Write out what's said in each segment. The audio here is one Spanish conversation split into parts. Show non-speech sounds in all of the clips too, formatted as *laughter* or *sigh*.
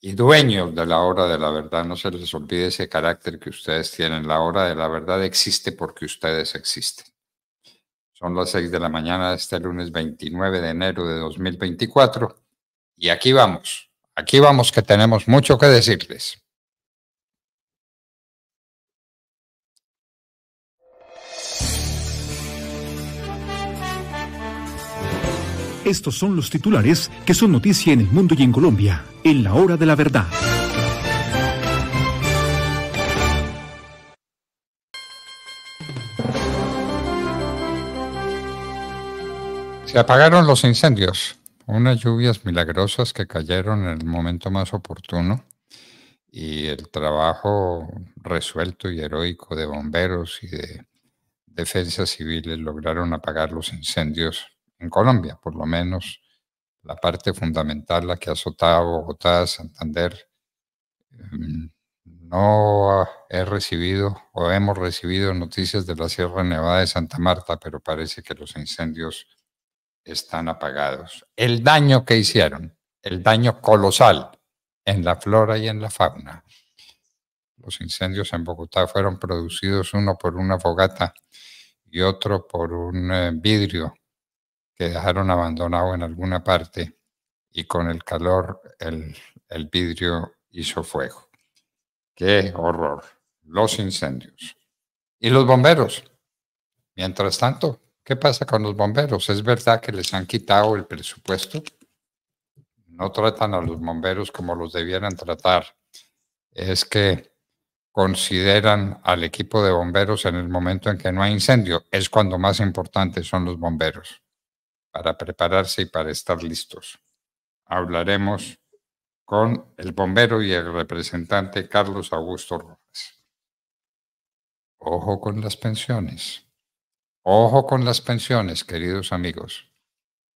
y dueños de la hora de la verdad. No se les olvide ese carácter que ustedes tienen. La hora de la verdad existe porque ustedes existen. Son las 6 de la mañana de este lunes 29 de enero de 2024 y aquí vamos. Aquí vamos que tenemos mucho que decirles. Estos son los titulares que son noticia en el mundo y en Colombia, en la hora de la verdad. Se apagaron los incendios, unas lluvias milagrosas que cayeron en el momento más oportuno y el trabajo resuelto y heroico de bomberos y de defensas civiles lograron apagar los incendios en Colombia, por lo menos la parte fundamental, la que azotaba Bogotá, Santander. Em, no he recibido o hemos recibido noticias de la Sierra Nevada de Santa Marta, pero parece que los incendios están apagados. El daño que hicieron, el daño colosal en la flora y en la fauna. Los incendios en Bogotá fueron producidos uno por una fogata y otro por un eh, vidrio que dejaron abandonado en alguna parte y con el calor el, vidrio hizo fuego. ¡Qué horror! Los incendios. ¿Y los bomberos? Mientras tanto, ¿qué pasa con los bomberos? ¿Es verdad que les han quitado el presupuesto? No tratan a los bomberos como los debieran tratar. Es que consideran al equipo de bomberos en el momento en que no hay incendio. Es cuando más importantes son los bomberos para prepararse y para estar listos. Hablaremos con el bombero y el representante Carlos Augusto Rojas. Ojo con las pensiones. Ojo con las pensiones, queridos amigos,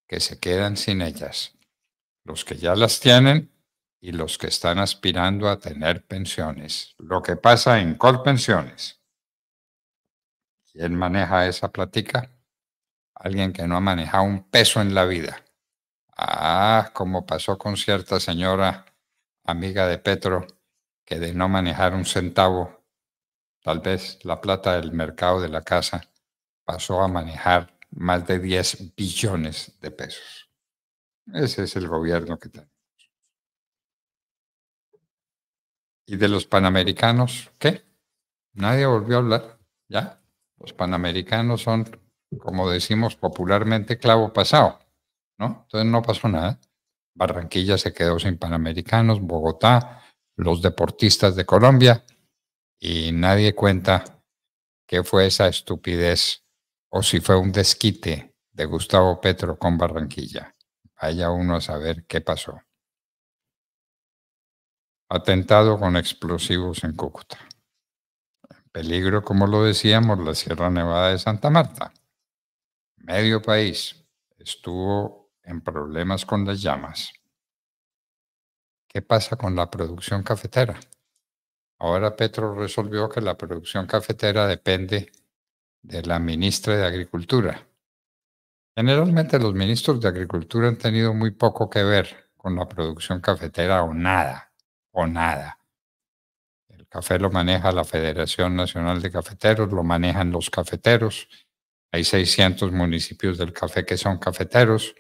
que se quedan sin ellas. Los que ya las tienen y los que están aspirando a tener pensiones. Lo que pasa en Colpensiones. ¿Quién maneja esa plática? alguien que no ha manejado un peso en la vida. Ah, como pasó con cierta señora amiga de Petro, que de no manejar un centavo, tal vez la plata del mercado de la casa, pasó a manejar más de 10 billones de pesos. Ese es el gobierno que tenemos. ¿Y de los panamericanos qué? Nadie volvió a hablar, ¿ya? Los panamericanos son como decimos popularmente, clavo pasado, ¿no? Entonces no pasó nada. Barranquilla se quedó sin Panamericanos, Bogotá, los deportistas de Colombia, y nadie cuenta qué fue esa estupidez o si fue un desquite de Gustavo Petro con Barranquilla. Vaya uno a saber qué pasó. Atentado con explosivos en Cúcuta. En peligro, como lo decíamos, la Sierra Nevada de Santa Marta medio país estuvo en problemas con las llamas, ¿qué pasa con la producción cafetera? Ahora Petro resolvió que la producción cafetera depende de la ministra de Agricultura. Generalmente los ministros de Agricultura han tenido muy poco que ver con la producción cafetera o nada, o nada. El café lo maneja la Federación Nacional de Cafeteros, lo manejan los cafeteros hay 600 municipios del café que son cafeteros,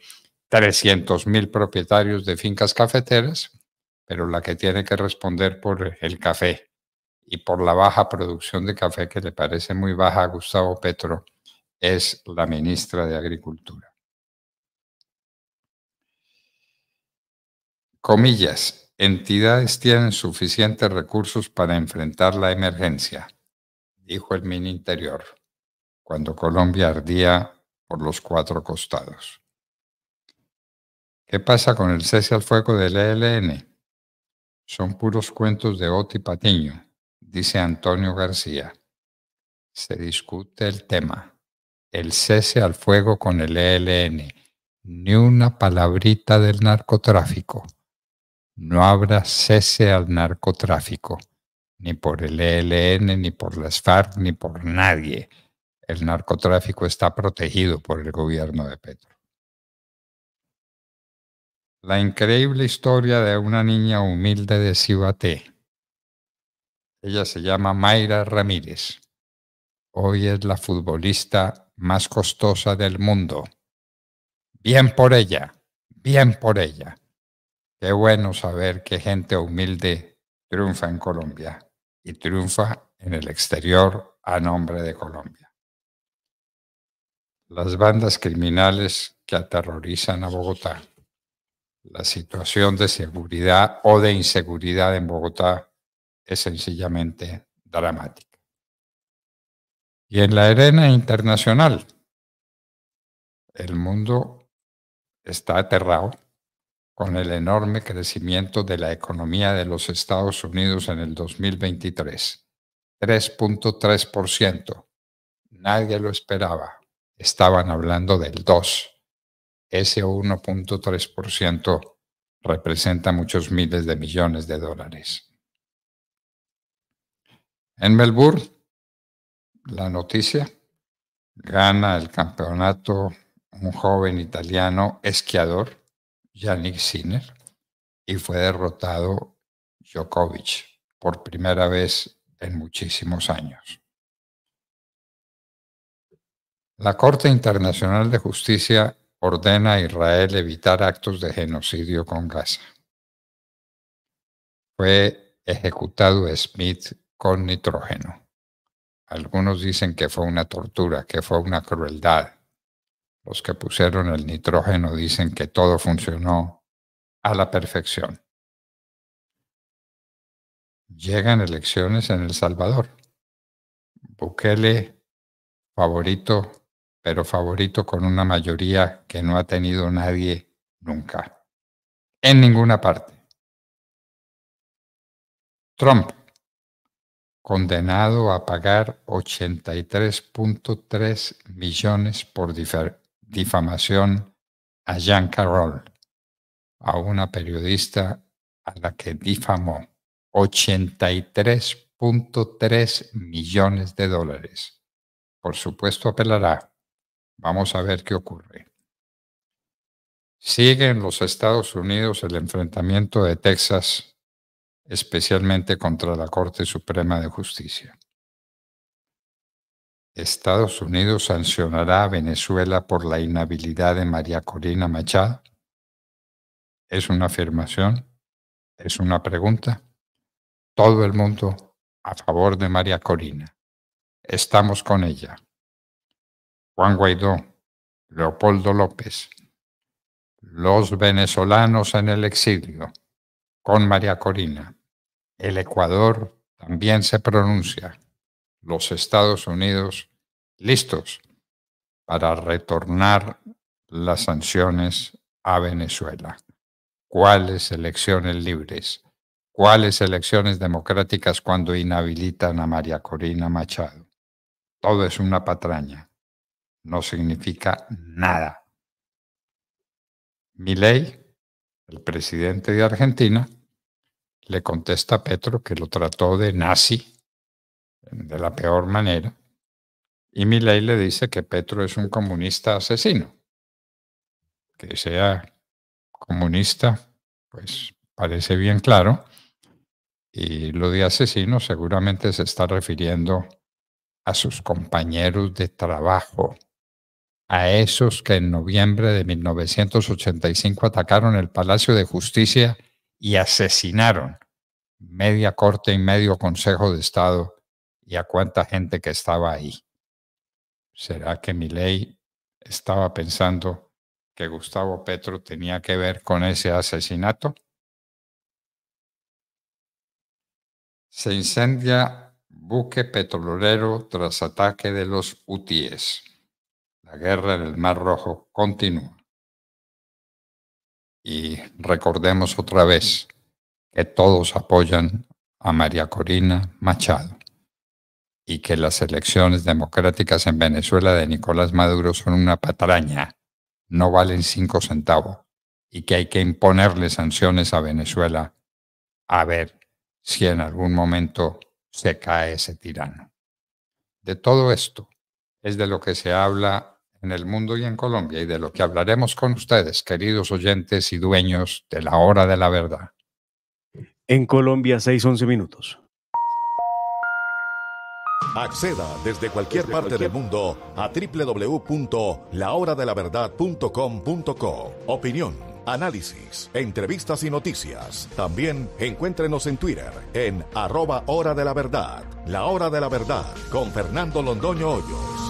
300.000 mil propietarios de fincas cafeteras, pero la que tiene que responder por el café y por la baja producción de café que le parece muy baja a Gustavo Petro es la ministra de Agricultura. Comillas, entidades tienen suficientes recursos para enfrentar la emergencia, dijo el ministerio. interior cuando Colombia ardía por los cuatro costados. ¿Qué pasa con el cese al fuego del ELN? Son puros cuentos de Oti Patiño, dice Antonio García. Se discute el tema, el cese al fuego con el ELN. Ni una palabrita del narcotráfico. No habrá cese al narcotráfico, ni por el ELN, ni por las FARC, ni por nadie el narcotráfico está protegido por el gobierno de Petro. La increíble historia de una niña humilde de Cibaté. Ella se llama Mayra Ramírez. Hoy es la futbolista más costosa del mundo. Bien por ella, bien por ella. Qué bueno saber que gente humilde triunfa en Colombia y triunfa en el exterior a nombre de Colombia las bandas criminales que aterrorizan a Bogotá, la situación de seguridad o de inseguridad en Bogotá es sencillamente dramática. Y en la arena internacional, el mundo está aterrado con el enorme crecimiento de la economía de los Estados Unidos en el 2023. 3.3%. Nadie lo esperaba estaban hablando del 2. Ese 1.3% representa muchos miles de millones de dólares. En Melbourne, la noticia, gana el campeonato un joven italiano esquiador, Yannick Sinner, y fue derrotado Djokovic por primera vez en muchísimos años. La Corte Internacional de Justicia ordena a Israel evitar actos de genocidio con Gaza. Fue ejecutado Smith con nitrógeno. Algunos dicen que fue una tortura, que fue una crueldad. Los que pusieron el nitrógeno dicen que todo funcionó a la perfección. Llegan elecciones en El Salvador. Bukele, favorito pero favorito con una mayoría que no ha tenido nadie nunca, en ninguna parte. Trump, condenado a pagar 83.3 millones por difamación a Jean Carroll, a una periodista a la que difamó 83.3 millones de dólares. Por supuesto, apelará Vamos a ver qué ocurre. Sigue en los Estados Unidos el enfrentamiento de Texas, especialmente contra la Corte Suprema de Justicia. Estados Unidos sancionará a Venezuela por la inhabilidad de María Corina Machado. ¿Es una afirmación? ¿Es una pregunta? Todo el mundo a favor de María Corina. Estamos con ella. Juan Guaidó, Leopoldo López, los venezolanos en el exilio, con María Corina. El Ecuador también se pronuncia. Los Estados Unidos listos para retornar las sanciones a Venezuela. ¿Cuáles elecciones libres? ¿Cuáles elecciones democráticas cuando inhabilitan a María Corina Machado? Todo es una patraña no significa nada. Milei, el presidente de Argentina, le contesta a Petro que lo trató de nazi de la peor manera y Milei le dice que Petro es un comunista asesino. Que sea comunista, pues parece bien claro. Y lo de asesino seguramente se está refiriendo a sus compañeros de trabajo a esos que en noviembre de 1985 atacaron el Palacio de Justicia y asesinaron media corte y medio Consejo de Estado y a cuánta gente que estaba ahí. ¿Será que mi ley estaba pensando que Gustavo Petro tenía que ver con ese asesinato? Se incendia buque petrolero tras ataque de los UTIES. La guerra en el Mar Rojo continúa. Y recordemos otra vez que todos apoyan a María Corina Machado y que las elecciones democráticas en Venezuela de Nicolás Maduro son una patraña, no valen cinco centavos y que hay que imponerle sanciones a Venezuela a ver si en algún momento se cae ese tirano. De todo esto es de lo que se habla en el mundo y en Colombia y de lo que hablaremos con ustedes, queridos oyentes y dueños de la hora de la verdad. En Colombia, 611 minutos. Acceda desde cualquier parte del mundo a www.lahoradelaverdad.com.co. Opinión, análisis, entrevistas y noticias. También encuéntrenos en Twitter en arroba hora de la verdad. La hora de la verdad con Fernando Londoño Hoyos.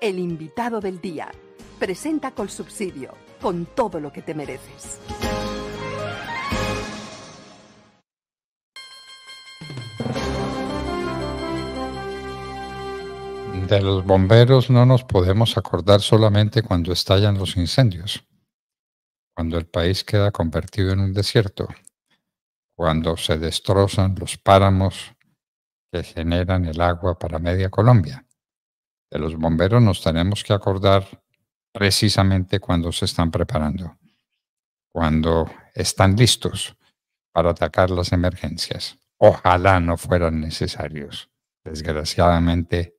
el invitado del día. Presenta con subsidio, con todo lo que te mereces. De los bomberos no nos podemos acordar solamente cuando estallan los incendios, cuando el país queda convertido en un desierto, cuando se destrozan los páramos que generan el agua para media Colombia de los bomberos nos tenemos que acordar precisamente cuando se están preparando, cuando están listos para atacar las emergencias. Ojalá no fueran necesarios. Desgraciadamente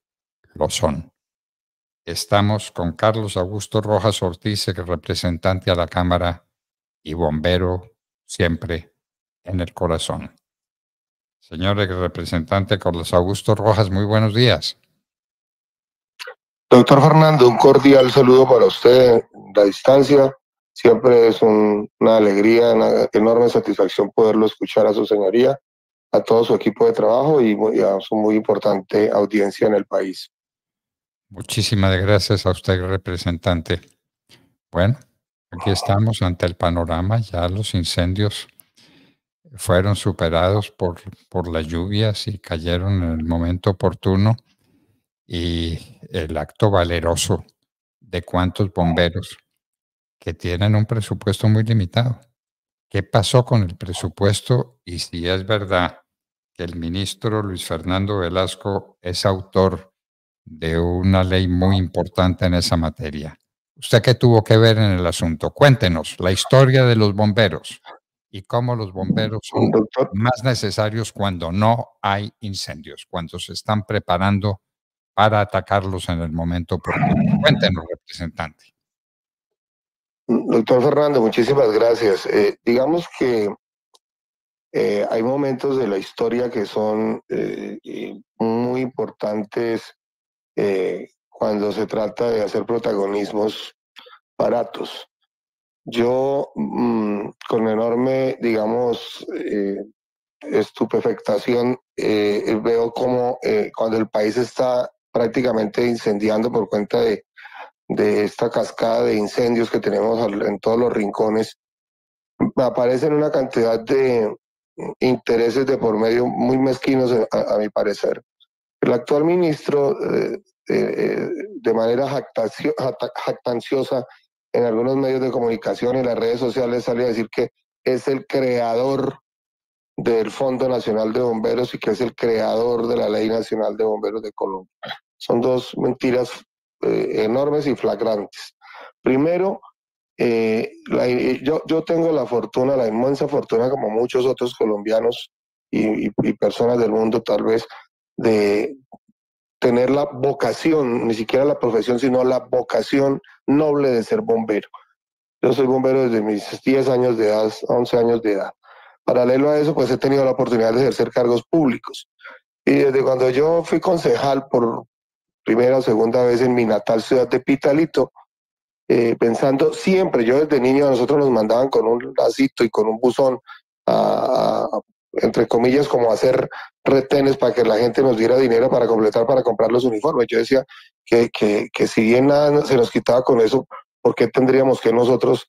lo son. Estamos con Carlos Augusto Rojas Ortiz, el representante a la Cámara y bombero siempre en el corazón. Señor representante Carlos Augusto Rojas, muy buenos días. Doctor Fernando, un cordial saludo para usted. La distancia siempre es una alegría, una enorme satisfacción poderlo escuchar a su señoría, a todo su equipo de trabajo y, a su muy importante audiencia en el país. Muchísimas gracias a usted, representante. Bueno, aquí estamos ante el panorama, ya los incendios fueron superados por, por las lluvias y cayeron en el momento oportuno y el acto valeroso de cuántos bomberos que tienen un presupuesto muy limitado. ¿Qué pasó con el presupuesto? Y si es verdad que el ministro Luis Fernando Velasco es autor de una ley muy importante en esa materia. ¿Usted qué tuvo que ver en el asunto? Cuéntenos la historia de los bomberos y cómo los bomberos son más necesarios cuando no hay incendios, cuando se están preparando para atacarlos en el momento Cuéntenos, representante. Doctor Fernando, muchísimas gracias. Eh, digamos que eh, hay momentos de la historia que son eh, muy importantes cuando se trata de hacer protagonismos baratos. Yo mm, con enorme, digamos, estupefactación veo como cuando el país está prácticamente incendiando por cuenta de, de esta cascada de incendios que tenemos en todos los rincones. Aparecen una cantidad de intereses de por medio muy mezquinos, eh, a, mi parecer. El actual ministro, eh, eh, de manera jactanciosa en algunos medios de comunicación y las redes sociales, sale a decir que es el creador del Fondo Nacional de Bomberos y que es el creador de la Ley Nacional de Bomberos de Colombia. Son dos mentiras eh, enormes y flagrantes. Primero, eh, eh, yo, yo, tengo la fortuna, la inmensa fortuna, como muchos otros colombianos y, y personas del mundo tal vez, de tener la vocación, ni siquiera la profesión, sino la vocación noble de ser bombero. Yo soy bombero desde mis 10 años de edad, 11 años de edad. Paralelo a eso, pues he tenido la oportunidad de ejercer cargos públicos. Y desde cuando yo fui concejal por primera o segunda vez en mi natal ciudad de Pitalito, eh, pensando siempre, yo desde niño a nosotros nos mandaban con un lacito y con un buzón entre comillas, como hacer retenes para que la gente nos diera dinero para completar, para comprar los uniformes. Yo decía que, que si bien nada se nos quitaba con eso, ¿por qué tendríamos que nosotros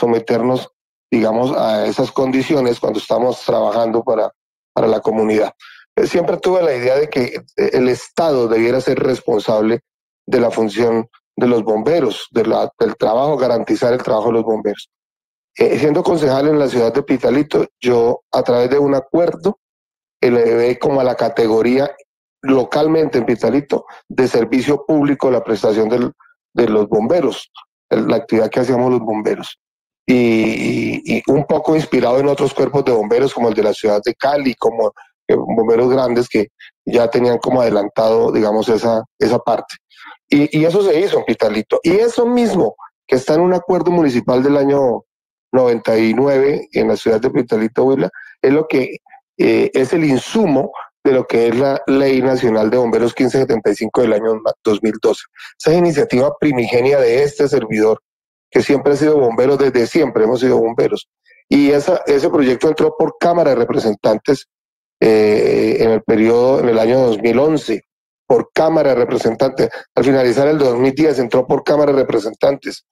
someternos digamos, a esas condiciones cuando estamos trabajando para, para la comunidad. Eh, siempre tuve la idea de que eh, el Estado debiera ser responsable de la función de los bomberos, de del trabajo, garantizar el trabajo de los bomberos. Eh, siendo concejal en la ciudad de Pitalito, yo a través de un acuerdo elevé como a la categoría localmente en Pitalito de servicio público la prestación de los bomberos, la actividad que hacíamos los bomberos y, un poco inspirado en otros cuerpos de bomberos como el de la ciudad de Cali, como eh, bomberos grandes que ya tenían como adelantado, digamos, esa, esa parte. Y, eso se hizo, en Pitalito. Y eso mismo, que está en un acuerdo municipal del año 99 en la ciudad de Pitalito, Huila, es lo que eh, es el insumo de lo que es la Ley Nacional de Bomberos 1575 del año 2012. Esa es iniciativa primigenia de este servidor que siempre ha sido bomberos, desde siempre hemos sido bomberos. Y ese proyecto entró por Cámara de Representantes eh, en el periodo, en el año 2011, por Cámara de Representantes. Al finalizar el 2010 entró por Cámara de Representantes.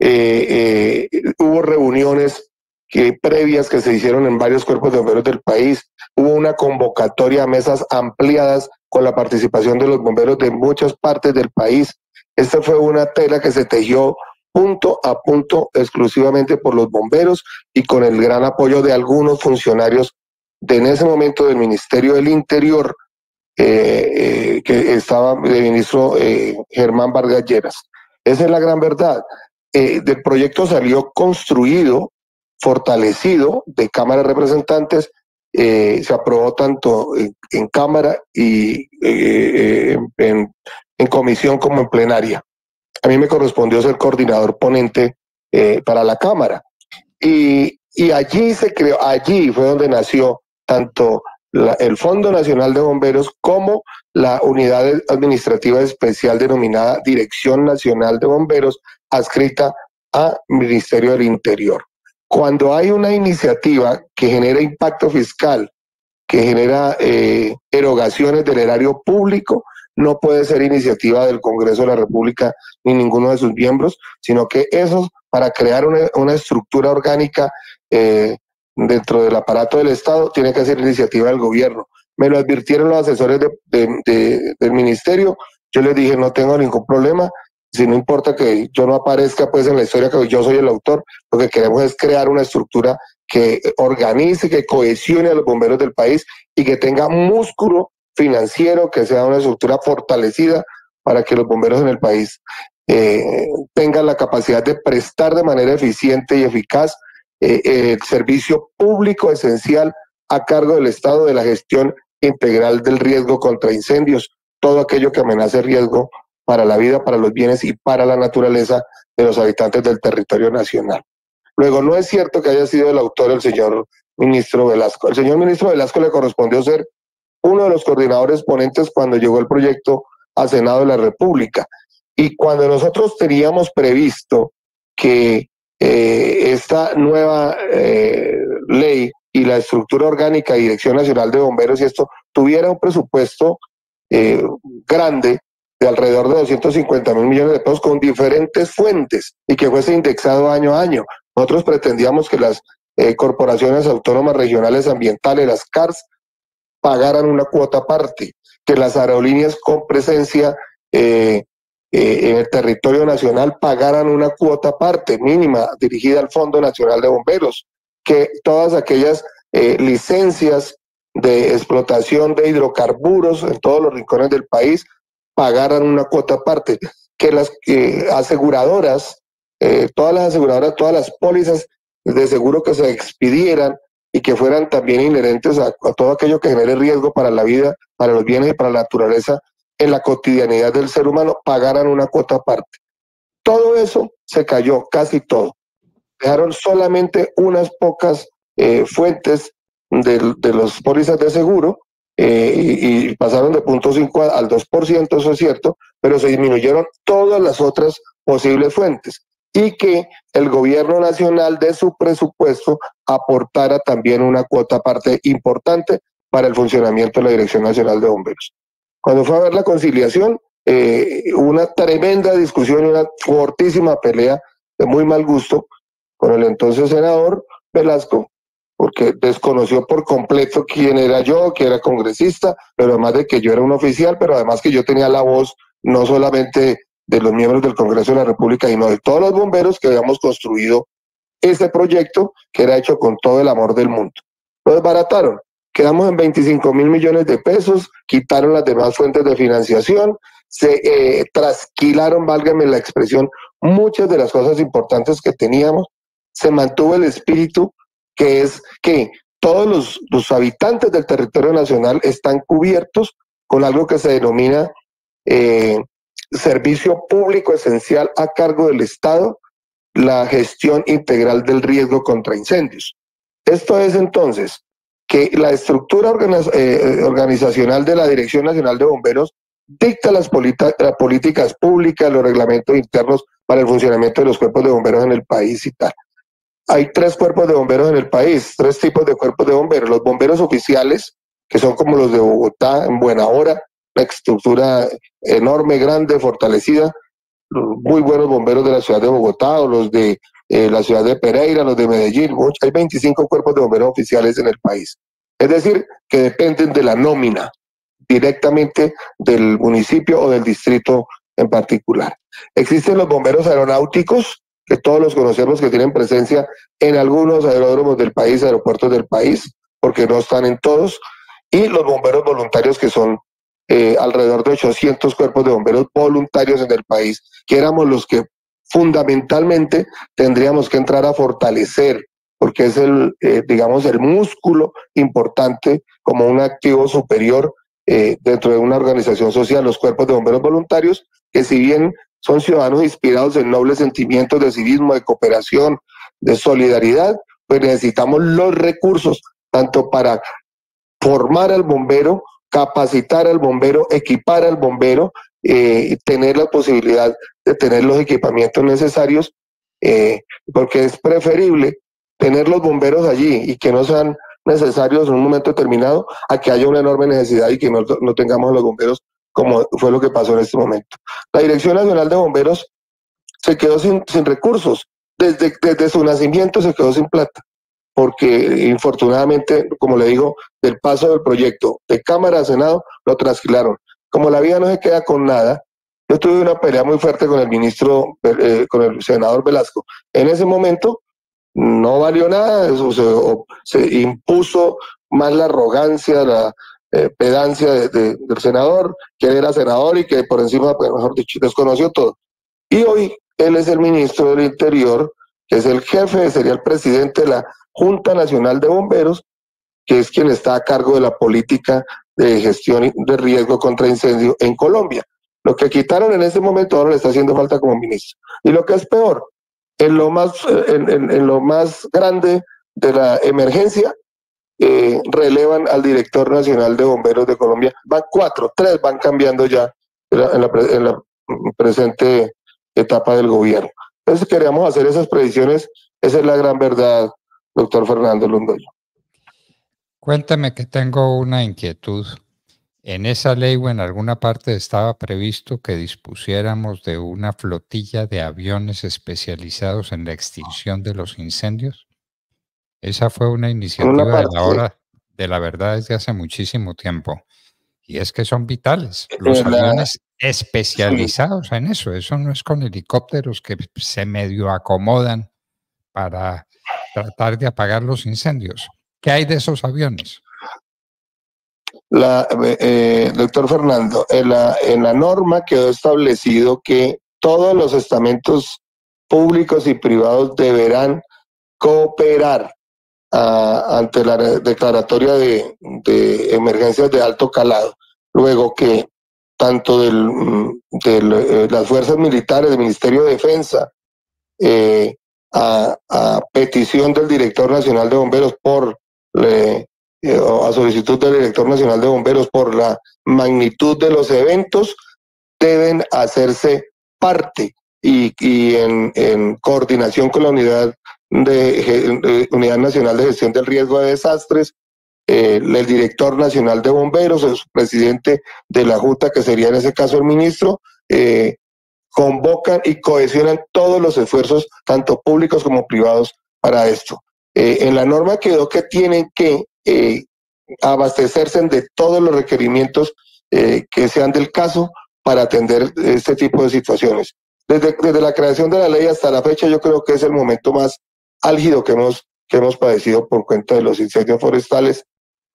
Eh, eh, hubo reuniones que, previas que se hicieron en varios cuerpos de bomberos del país. Hubo una convocatoria a mesas ampliadas con la participación de los bomberos de muchas partes del país. Esta fue una tela que se tejió punto a punto exclusivamente por los bomberos y con el gran apoyo de algunos funcionarios de en ese momento del Ministerio del Interior, eh, eh, que estaba el ministro eh, Germán Vargas Lleras. Esa es la gran verdad. del proyecto salió construido, fortalecido de Cámara de Representantes, se aprobó tanto en, Cámara y en comisión como en plenaria a mí me correspondió ser coordinador ponente eh, para la Cámara. Y, allí se creó, allí fue donde nació tanto el Fondo Nacional de Bomberos como la unidad administrativa especial denominada Dirección Nacional de Bomberos, adscrita a Ministerio del Interior. Cuando hay una iniciativa que genera impacto fiscal, que genera eh, erogaciones del erario público, no puede ser iniciativa del Congreso de la República ni ninguno de sus miembros, sino que esos, para crear una, estructura orgánica eh, dentro del aparato del Estado, tiene que ser iniciativa del gobierno. Me lo advirtieron los asesores del ministerio, yo les dije, no tengo ningún problema, si no importa que yo no aparezca pues en la historia que yo soy el autor, lo que queremos es crear una estructura que organice, que cohesione a los bomberos del país y que tenga músculo financiero, que sea una estructura fortalecida para que los bomberos en el país eh, tengan la capacidad de prestar de manera eficiente y eficaz eh, el servicio público esencial a cargo del Estado de la gestión integral del riesgo contra incendios, todo aquello que amenace riesgo para la vida, para los bienes y para la naturaleza de los habitantes del territorio nacional. Luego, no es cierto que haya sido el autor el señor ministro Velasco. El señor ministro Velasco le correspondió ser uno de los coordinadores ponentes cuando llegó el proyecto al Senado de la República. Y cuando nosotros teníamos previsto que eh, esta nueva eh, ley y la estructura orgánica de Dirección Nacional de Bomberos y esto tuviera un presupuesto eh, grande de alrededor de 250 mil millones de pesos con diferentes fuentes y que fuese indexado año a año. Nosotros pretendíamos que las corporaciones autónomas regionales ambientales, las CARS, pagaran una cuota aparte, que las aerolíneas con presencia eh, eh, en el territorio nacional pagaran una cuota aparte mínima dirigida al Fondo Nacional de Bomberos, que todas aquellas eh, licencias de explotación de hidrocarburos en todos los rincones del país pagaran una cuota aparte, que las aseguradoras, todas las aseguradoras, todas las pólizas de seguro que se expidieran y que fueran también inherentes a, todo aquello que genere riesgo para la vida, para los bienes y para la naturaleza en la cotidianidad del ser humano, pagaran una cuota aparte. Todo eso se cayó, casi todo. Dejaron solamente unas pocas eh, fuentes de, los pólizas de seguro eh, y, y, pasaron de 0.5 al 2%, eso es cierto, pero se disminuyeron todas las otras posibles fuentes y que el gobierno nacional de su presupuesto aportara también una cuota parte importante para el funcionamiento de la Dirección Nacional de Bomberos. Cuando fue a ver la conciliación, eh, una tremenda discusión y una fortísima pelea de muy mal gusto con el entonces senador Velasco, porque desconoció por completo quién era yo, que era congresista, pero además de que yo era un oficial, pero además que yo tenía la voz no solamente de los miembros del Congreso de la República, y no de todos los bomberos que habíamos construido ese proyecto que era hecho con todo el amor del mundo. Lo desbarataron. Quedamos en 25 mil millones de pesos, quitaron las demás fuentes de financiación, se eh, trasquilaron, válgame la expresión, muchas de las cosas importantes que teníamos. Se mantuvo el espíritu que es que todos los, los habitantes del territorio nacional están cubiertos con algo que se denomina eh, servicio público esencial a cargo del Estado, la gestión integral del riesgo contra incendios. Esto es entonces que la estructura eh, eh, organizacional de la Dirección Nacional de Bomberos dicta las, las, políticas públicas, los reglamentos internos para el funcionamiento de los cuerpos de bomberos en el país y tal. Hay tres cuerpos de bomberos en el país, tres tipos de cuerpos de bomberos. Los bomberos oficiales, que son como los de Bogotá, en buena hora, estructura enorme, grande, fortalecida. Muy buenos bomberos de la ciudad de Bogotá o los de eh, la ciudad de Pereira, los de Medellín. Hay 25 cuerpos de bomberos oficiales en el país. Es decir, que dependen de la nómina directamente del municipio o del distrito en particular. Existen los bomberos aeronáuticos, que todos los conocemos que tienen presencia en algunos aeródromos del país, aeropuertos del país, porque no están en todos, y los bomberos voluntarios que son eh, alrededor de 800 cuerpos de bomberos voluntarios en el país, que éramos los que fundamentalmente tendríamos que entrar a fortalecer, porque es el, eh, digamos, el músculo importante como un activo superior eh, dentro de una organización social, los cuerpos de bomberos voluntarios, que si bien son ciudadanos inspirados en nobles sentimientos de civismo, de cooperación, de solidaridad, pues necesitamos los recursos, tanto para formar al bombero capacitar al bombero, equipar al bombero, eh, tener la posibilidad de tener los equipamientos necesarios, eh, porque es preferible tener los bomberos allí y que no sean necesarios en un momento determinado a que haya una enorme necesidad y que no, tengamos los bomberos como fue lo que pasó en este momento. La Dirección Nacional de Bomberos se quedó sin, sin recursos. Desde, desde su nacimiento se quedó sin plata porque infortunadamente, como le digo, del paso del proyecto de Cámara a Senado lo trasquilaron. Como la vida no se queda con nada, yo tuve una pelea muy fuerte con el ministro, eh, con el senador Velasco. En ese momento no valió nada, se, impuso más la arrogancia, la eh, pedancia del senador, que él era senador y que por encima, pues, mejor dicho, desconoció todo. Y hoy él es el ministro del Interior, que es el jefe, sería el presidente de la Junta Nacional de Bomberos, que es quien está a cargo de la política de gestión de riesgo contra incendio en Colombia. Lo que quitaron en ese momento ahora le está haciendo falta como ministro. Y lo que es peor, en lo más, en, lo más grande de la emergencia, eh, relevan al director nacional de bomberos de Colombia. Van cuatro, tres van cambiando ya en la presente etapa del gobierno. Entonces queríamos hacer esas predicciones, esa es la gran verdad, doctor Fernando Londoño. Cuéntame que tengo una inquietud. En esa ley o en alguna parte estaba previsto que dispusiéramos de una flotilla de aviones especializados en la extinción de los incendios. Esa fue una iniciativa de la hora de la verdad desde hace muchísimo tiempo. Y es que son vitales. Los aviones especializados en eso. Eso no es con helicópteros que se medio acomodan para tratar de apagar los incendios. ¿Qué hay de esos aviones? La, eh, eh, doctor Fernando, en la, en la norma quedó establecido que todos los estamentos públicos y privados deberán cooperar ah, ante la declaratoria de, de, emergencias de alto calado. Luego que tanto de eh, las fuerzas militares, del Ministerio de Defensa, eh, a, petición del director nacional de bomberos por eh, a solicitud del director nacional de bomberos por la magnitud de los eventos deben hacerse parte y, en, coordinación con la unidad de unidad nacional de gestión del riesgo de desastres el director nacional de bomberos, el presidente de la Junta, que sería en ese caso el ministro, eh, convocan y cohesionan todos los esfuerzos, tanto públicos como privados, para esto. Eh, en la norma quedó que tienen que eh, abastecerse de todos los requerimientos que sean del caso para atender este tipo de situaciones. Desde, desde la creación de la ley hasta la fecha, yo creo que es el momento más álgido que hemos que hemos padecido por cuenta de los incendios forestales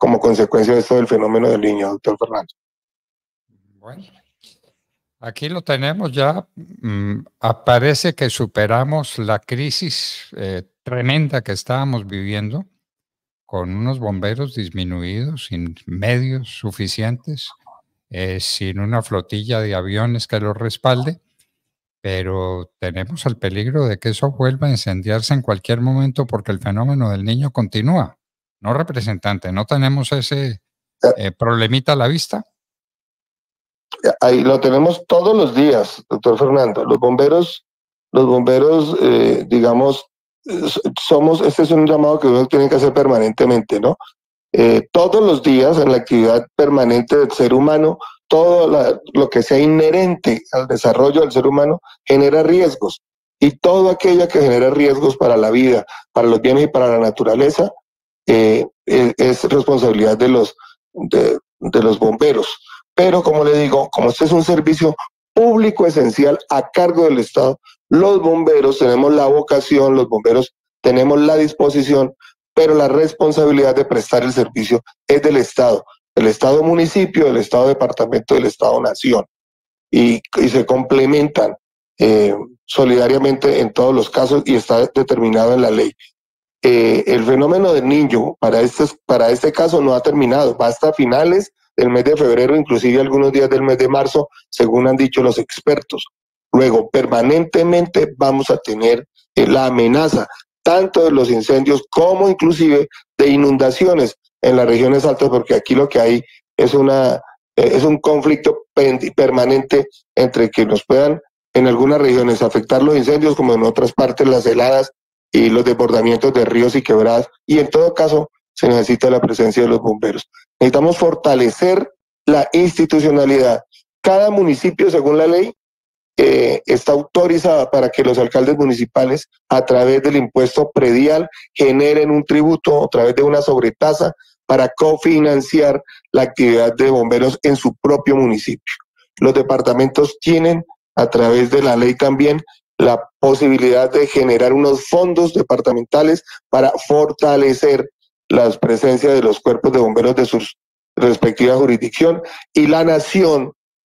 como consecuencia de esto del fenómeno del niño, doctor Fernando. Bueno, aquí lo tenemos ya. Mm, aparece ah, que superamos la crisis eh, tremenda que estábamos viviendo con unos bomberos disminuidos, sin medios suficientes, eh, sin una flotilla de aviones que los respalde, pero tenemos el peligro de que eso vuelva a incendiarse en cualquier momento porque el fenómeno del niño continúa no representante, no tenemos ese eh, problemita a la vista. Ahí lo tenemos todos los días, doctor Fernando. Los bomberos, los bomberos, eh, digamos, somos, este es un llamado que uno tiene que hacer permanentemente, ¿no? Eh, todos los días en la actividad permanente del ser humano, todo lo que sea inherente al desarrollo del ser humano genera riesgos. Y todo aquello que genera riesgos para la vida, para los bienes y para la naturaleza, eh, es responsabilidad de los, de, los bomberos. Pero como le digo, como este es un servicio público esencial a cargo del Estado, los bomberos tenemos la vocación, los bomberos tenemos la disposición, pero la responsabilidad de prestar el servicio es del Estado, del Estado municipio, del Estado departamento, del Estado nación. Y, se complementan eh, solidariamente en todos los casos y está determinado en la ley. Eh, el fenómeno del niño para este, para este caso no ha terminado, va hasta finales del mes de febrero, inclusive algunos días del mes de marzo, según han dicho los expertos. Luego, permanentemente vamos a tener eh, la amenaza tanto de los incendios como inclusive de inundaciones en las regiones altas, porque aquí lo que hay es, una, eh, es un conflicto permanente entre que nos puedan en algunas regiones afectar los incendios, como en otras partes las heladas y los desbordamientos de ríos y quebradas. Y en todo caso, se necesita la presencia de los bomberos. Necesitamos fortalecer la institucionalidad. Cada municipio, según la ley, eh, está autorizada para que los alcaldes municipales, a través del impuesto predial, generen un tributo a través de una sobretasa para cofinanciar la actividad de bomberos en su propio municipio. Los departamentos tienen, a través de la ley también, la posibilidad de generar unos fondos departamentales para fortalecer las presencias de los cuerpos de bomberos de sus respectiva jurisdicción y la nación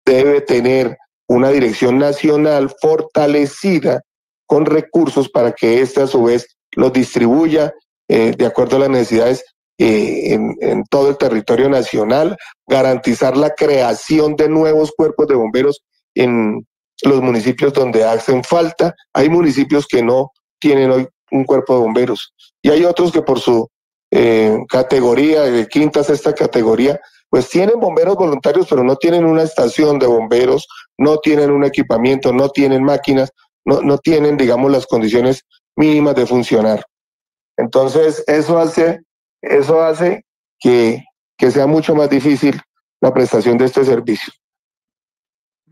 debe tener una dirección nacional fortalecida con recursos para que ésta este, a su vez los distribuya eh, de acuerdo a las necesidades eh, en, en, todo el territorio nacional, garantizar la creación de nuevos cuerpos de bomberos en, los municipios donde hacen falta. Hay municipios que no tienen hoy un cuerpo de bomberos y hay otros que por su eh, categoría, de quinta, sexta categoría, pues tienen bomberos voluntarios, pero no tienen una estación de bomberos, no tienen un equipamiento, no tienen máquinas, no, tienen, digamos, las condiciones mínimas de funcionar. Entonces, eso hace, eso hace que sea mucho más difícil la prestación de este servicio.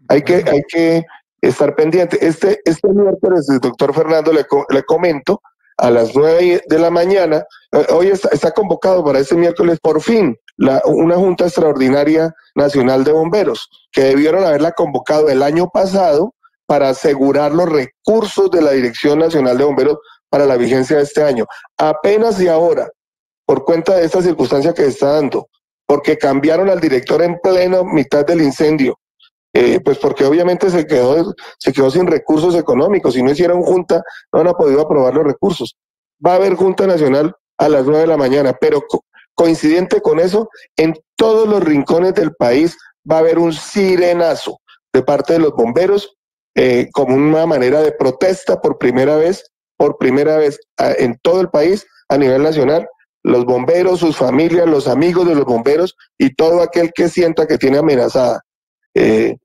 Hay que, hay que estar pendiente. Este, este miércoles, el doctor Fernando, le, comento, a las nueve de la mañana. Eh, hoy está, convocado para este miércoles, por fin, la, una Junta Extraordinaria Nacional de Bomberos, que debieron haberla convocado el año pasado para asegurar los recursos de la Dirección Nacional de Bomberos para la vigencia de este año. Apenas y ahora, por cuenta de esta circunstancia que se está dando, porque cambiaron al director en pleno mitad del incendio, eh, pues porque obviamente se quedó, se quedó sin recursos económicos. Si no hicieron junta, no han podido aprobar los recursos. Va a haber junta nacional a las nueve de la mañana, pero coincidente con eso, en todos los rincones del país va a haber un sirenazo de parte de los bomberos eh, como una manera de protesta por primera vez, por primera vez en todo el país, a nivel nacional, los bomberos, sus familias, los amigos de los bomberos y todo aquel que sienta que tiene amenazada eh,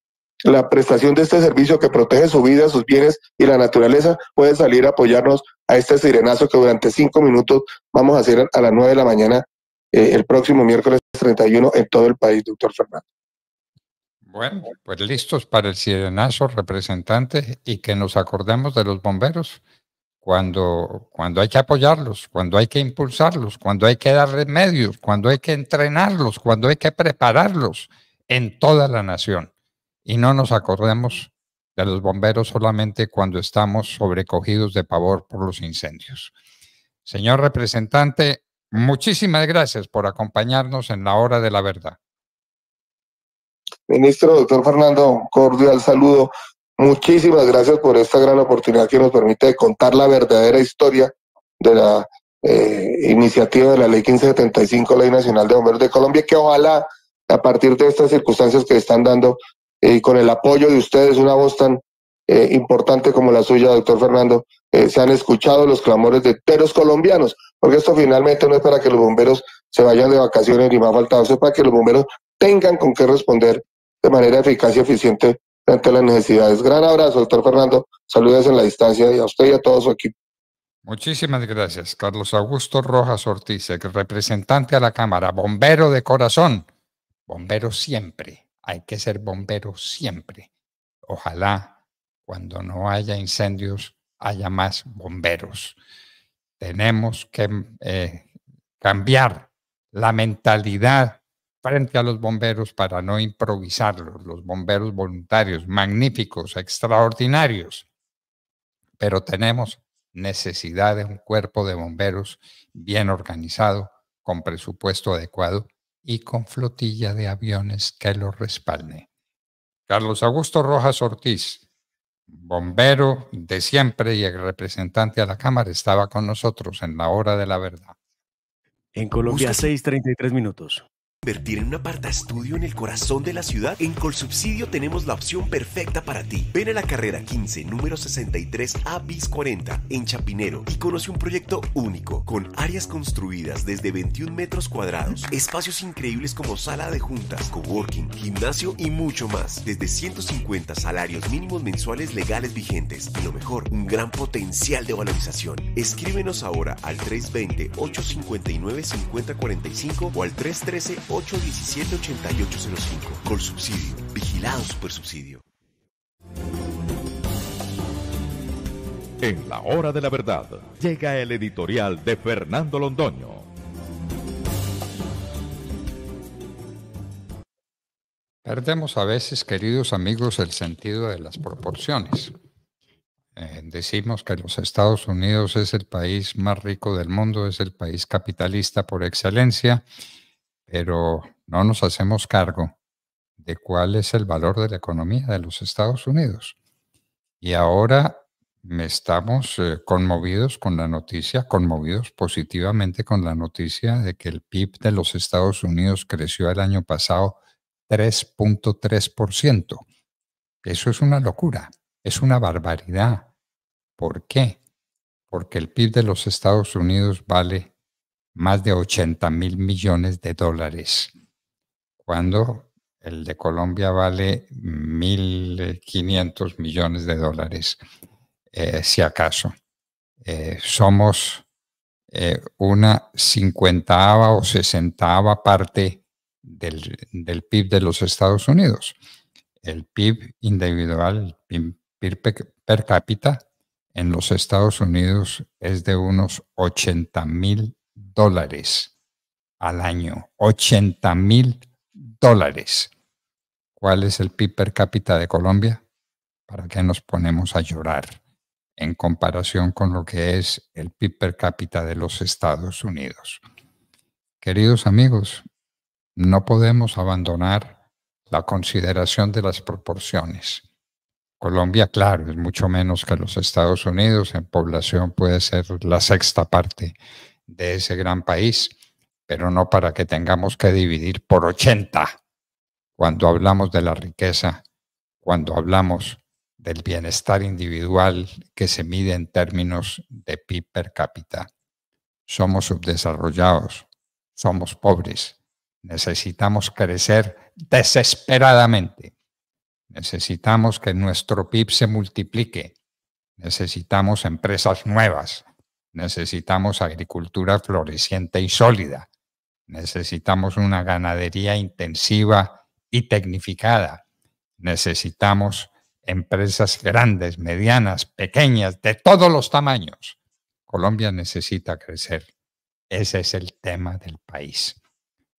la prestación de este servicio que protege su vida, sus bienes y la naturaleza, puede salir a apoyarnos a este sirenazo que durante cinco minutos vamos a hacer a las nueve de la mañana eh, el próximo miércoles 31 en todo el país, doctor Fernando. Bueno, pues listos para el sirenazo, representantes, y que nos acordemos de los bomberos cuando, cuando hay que apoyarlos, cuando hay que impulsarlos, cuando hay que dar remedios, cuando hay que entrenarlos, cuando hay que prepararlos en toda la nación. Y no nos acordemos de los bomberos solamente cuando estamos sobrecogidos de pavor por los incendios. Señor representante, muchísimas gracias por acompañarnos en la hora de la verdad. Ministro, doctor Fernando, cordial saludo. Muchísimas gracias por esta gran oportunidad que nos permite contar la verdadera historia de la eh, iniciativa de la Ley 1575, Ley Nacional de Bomberos de Colombia, que ojalá a partir de estas circunstancias que están dando eh, y con el apoyo de ustedes, una voz tan eh, importante como la suya, doctor Fernando, eh, se han escuchado los clamores de, teros colombianos, porque esto finalmente no es para que los bomberos se vayan de vacaciones ni más faltado, es para que los bomberos tengan con qué responder de manera eficaz y eficiente ante las necesidades. Gran abrazo, doctor Fernando. Saludos en la distancia y a usted y a todo su equipo. Muchísimas gracias, Carlos Augusto Rojas Ortiz, representante a la Cámara, bombero de corazón, bombero siempre hay que ser bomberos siempre. Ojalá cuando no haya incendios haya más bomberos. Tenemos que eh, cambiar la mentalidad frente a los bomberos para no improvisarlos. Los bomberos voluntarios, magníficos, extraordinarios. Pero tenemos necesidad de un cuerpo de bomberos bien organizado, con presupuesto adecuado y con flotilla de aviones que lo respalde. Carlos Augusto Rojas Ortiz, bombero de siempre y el representante a la Cámara, estaba con nosotros en la hora de la verdad. En Colombia, 6:33 minutos. Invertir en un estudio en el corazón de la ciudad, en Colsubsidio tenemos la opción perfecta para ti. Ven a la carrera 15, número 63 a bis 40, en Chapinero, y conoce un proyecto único, con áreas construidas desde 21 metros cuadrados, espacios increíbles como sala de juntas, coworking, gimnasio y mucho más, desde 150 salarios mínimos mensuales legales vigentes, y lo mejor, un gran potencial de valorización. Escríbenos ahora al 320-859-5045 o al 313 817-8805. Col subsidio. por subsidio. En la hora de la verdad, llega el editorial de Fernando Londoño. Perdemos a veces, queridos amigos, el sentido de las proporciones. Eh, decimos que los Estados Unidos es el país más rico del mundo, es el país capitalista por excelencia pero no nos hacemos cargo de cuál es el valor de la economía de los Estados Unidos. Y ahora estamos eh, conmovidos con la noticia, conmovidos positivamente con la noticia de que el PIB de los Estados Unidos creció el año pasado 3.3%. Eso es una locura, es una barbaridad. ¿Por qué? Porque el PIB de los Estados Unidos vale más de 80 mil millones de dólares, cuando el de Colombia vale 1.500 millones de dólares, eh, si acaso. Eh, somos eh, una cincuentava o sesentava parte del, del, PIB de los Estados Unidos. El PIB individual, el PIB per cápita en los Estados Unidos es de unos 80 mil dólares al año, 80 mil dólares. ¿Cuál es el PIB per cápita de Colombia? ¿Para qué nos ponemos a llorar en comparación con lo que es el PIB per cápita de los Estados Unidos? Queridos amigos, no podemos abandonar la consideración de las proporciones. Colombia, claro, es mucho menos que los Estados Unidos, en población puede ser la sexta parte de ese gran país, pero no para que tengamos que dividir por 80 cuando hablamos de la riqueza, cuando hablamos del bienestar individual que se mide en términos de PIB per cápita. Somos subdesarrollados, somos pobres, necesitamos crecer desesperadamente, necesitamos que nuestro PIB se multiplique, necesitamos empresas nuevas, Necesitamos agricultura floreciente y sólida. Necesitamos una ganadería intensiva y tecnificada. Necesitamos empresas grandes, medianas, pequeñas, de todos los tamaños. Colombia necesita crecer. Ese es el tema del país.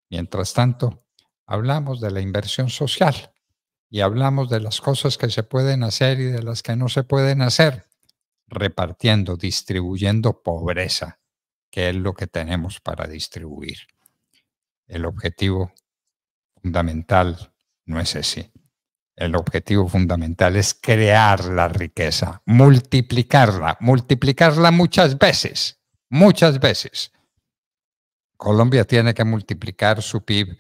Mientras tanto, hablamos de la inversión social y hablamos de las cosas que se pueden hacer y de las que no se pueden hacer repartiendo, distribuyendo pobreza, que es lo que tenemos para distribuir. El objetivo fundamental no es ese. El objetivo fundamental es crear la riqueza, multiplicarla, multiplicarla muchas veces, muchas veces. Colombia tiene que multiplicar su PIB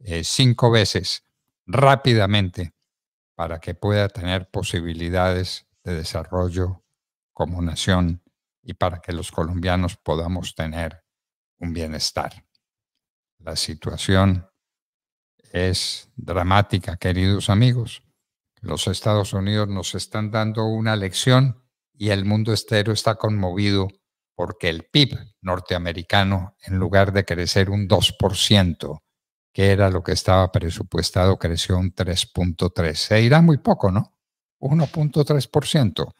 eh, cinco veces rápidamente para que pueda tener posibilidades de desarrollo como nación y para que los colombianos podamos tener un bienestar. La situación es dramática, queridos amigos. Los Estados Unidos nos están dando una lección y el mundo estero está conmovido porque el PIB norteamericano, en lugar de crecer un 2%, que era lo que estaba presupuestado, creció un 3.3. Se irá muy poco, ¿no? 1.3%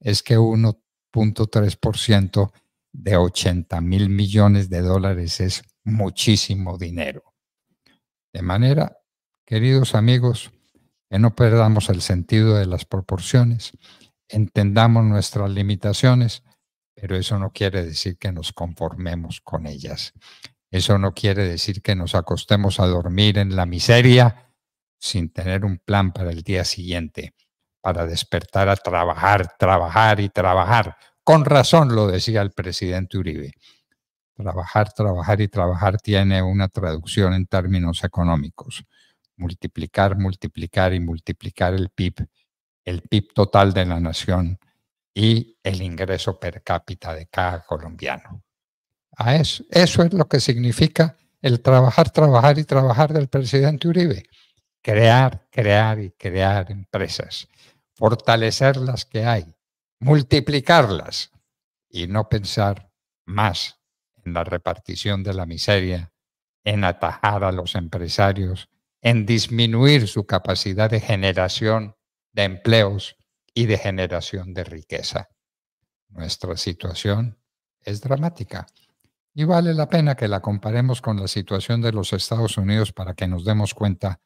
es que 1.3% de 80 mil millones de dólares es muchísimo dinero. De manera, queridos amigos, que no perdamos el sentido de las proporciones, entendamos nuestras limitaciones, pero eso no quiere decir que nos conformemos con ellas. Eso no quiere decir que nos acostemos a dormir en la miseria sin tener un plan para el día siguiente para despertar a trabajar, trabajar y trabajar. Con razón lo decía el presidente Uribe. Trabajar, trabajar y trabajar tiene una traducción en términos económicos. Multiplicar, multiplicar y multiplicar el PIB, el PIB total de la nación y el ingreso per cápita de cada colombiano. Ah, eso es lo que significa el trabajar, trabajar y trabajar del presidente Uribe. Crear, crear y crear empresas fortalecer las que hay, multiplicarlas y no pensar más en la repartición de la miseria, en atajar a los empresarios, en disminuir su capacidad de generación de empleos y de generación de riqueza. Nuestra situación es dramática y vale la pena que la comparemos con la situación de los Estados Unidos para que nos demos cuenta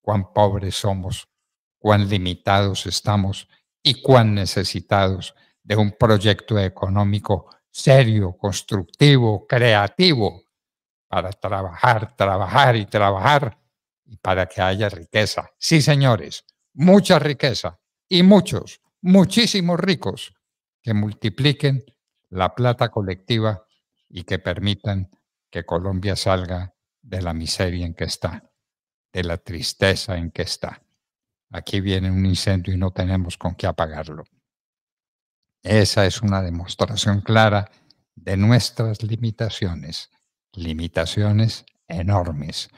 cuán pobres somos cuán limitados estamos y cuán necesitados de un proyecto económico serio, constructivo, creativo, para trabajar, trabajar y trabajar y para que haya riqueza. Sí, señores, mucha riqueza y muchos, muchísimos ricos que multipliquen la plata colectiva y que permitan que Colombia salga de la miseria en que está, de la tristeza en que está aquí viene un incendio y no tenemos con qué apagarlo. Esa es una demostración clara de nuestras limitaciones, limitaciones enormes.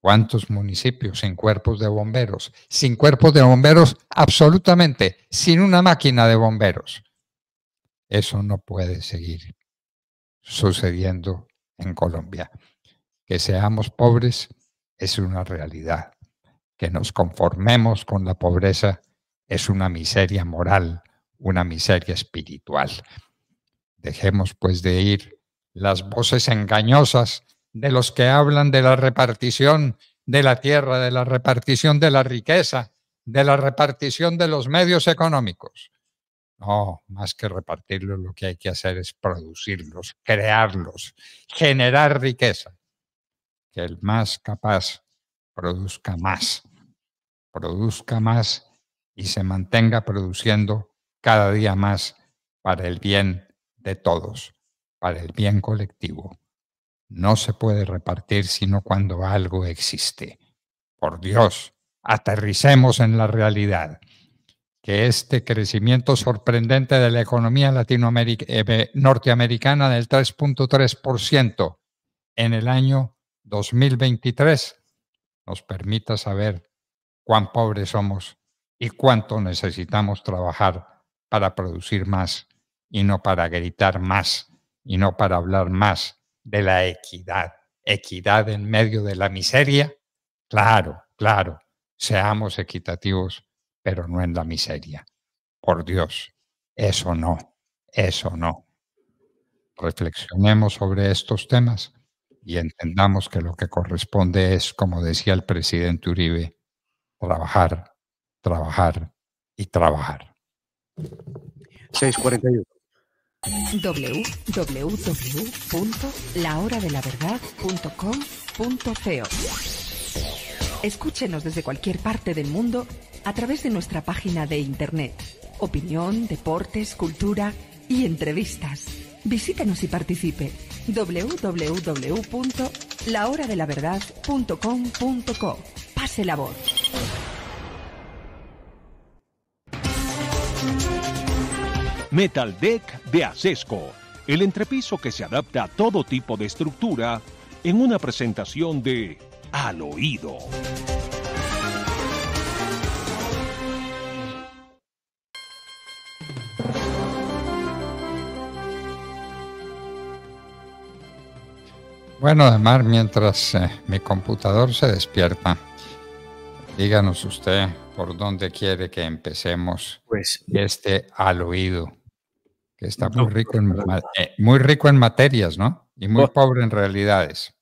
¿Cuántos municipios sin cuerpos de bomberos? Sin cuerpos de bomberos, absolutamente, sin una máquina de bomberos. Eso no puede seguir sucediendo en Colombia. Que seamos pobres es una realidad que nos conformemos con la pobreza es una miseria moral, una miseria espiritual. Dejemos pues de ir las voces engañosas de los que hablan de la repartición de la tierra, de la repartición de la riqueza, de la repartición de los medios económicos. No, más que repartirlos, lo que hay que hacer es producirlos, crearlos, generar riqueza. Que el más capaz produzca más, produzca más y se mantenga produciendo cada día más para el bien de todos, para el bien colectivo. No se puede repartir sino cuando algo existe. Por Dios, aterricemos en la realidad que este crecimiento sorprendente de la economía eh, norteamericana del 3.3% en el año 2023 nos permita saber cuán pobres somos y cuánto necesitamos trabajar para producir más y no para gritar más y no para hablar más de la equidad. Equidad en medio de la miseria. Claro, claro, seamos equitativos, pero no en la miseria. Por Dios, eso no, eso no. Reflexionemos sobre estos temas y entendamos que lo que corresponde es, como decía el presidente Uribe, trabajar, trabajar y trabajar. 641. www.lahoradelaverdad.com.co Escúchenos desde cualquier parte del mundo a través de nuestra página de internet. Opinión, deportes, cultura y entrevistas Visítanos y participe www.lahoradelaverdad.com.co. Pase la voz. Metal Deck de Acesco, el entrepiso que se adapta a todo tipo de estructura en una presentación de Al Oído. Bueno, además, mientras eh, mi computador se despierta, díganos usted por dónde quiere que empecemos pues, este al oído, que está muy rico, en, eh, muy rico en materias, ¿no? Y muy pobre en realidades.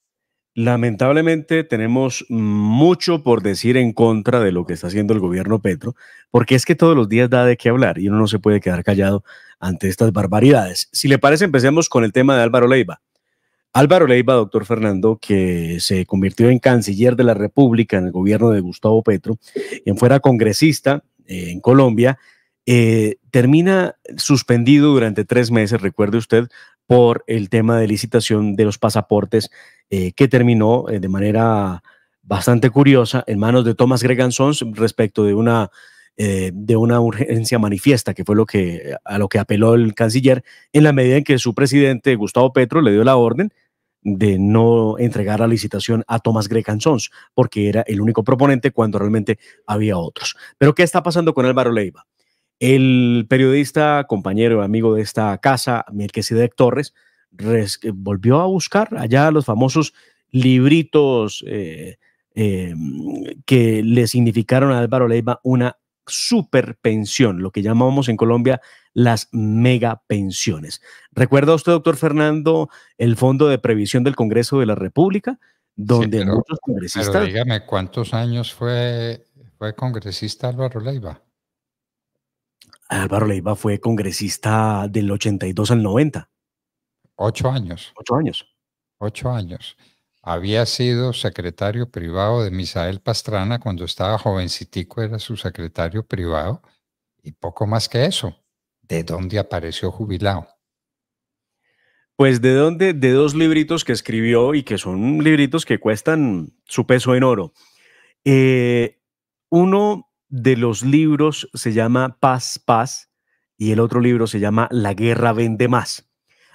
Lamentablemente tenemos mucho por decir en contra de lo que está haciendo el gobierno Petro, porque es que todos los días da de qué hablar y uno no se puede quedar callado ante estas barbaridades. Si le parece, empecemos con el tema de Álvaro Leiva. Álvaro Leiva, doctor Fernando, que se convirtió en canciller de la República en el gobierno de Gustavo Petro, quien fuera congresista eh, en Colombia, eh, termina suspendido durante tres meses, recuerde usted, por el tema de licitación de los pasaportes, eh, que terminó de manera bastante curiosa en manos de Tomás Gregansons respecto de una de una urgencia manifiesta, que fue lo que, a lo que apeló el canciller, en la medida en que su presidente, Gustavo Petro, le dio la orden de no entregar la licitación a Tomás Grecansons, Sons, porque era el único proponente cuando realmente había otros. Pero ¿qué está pasando con Álvaro Leiva? El periodista, compañero amigo de esta casa, Melquisedec Torres, eh, volvió a buscar allá los famosos libritos eh, em, que le significaron a Álvaro Leiva una superpensión, lo que llamamos en Colombia las megapensiones. ¿Recuerda usted, doctor Fernando, el Fondo de Previsión del Congreso de la República? Donde muchos congresistas. dígame, ¿cuántos años fue, fue congresista Álvaro Leiva? Álvaro Leiva fue congresista del 82 al 90. Ocho años. Ocho años. Ocho años había sido secretario privado de Misael Pastrana cuando estaba jovencitico, era su secretario privado, y poco más que eso. ¿De dónde apareció jubilado? Pues de dónde, de dos libritos que escribió y que son libritos que cuestan su peso en oro. Eh, uno de los libros se llama Paz, Paz, y el otro libro se llama La Guerra Vende Más.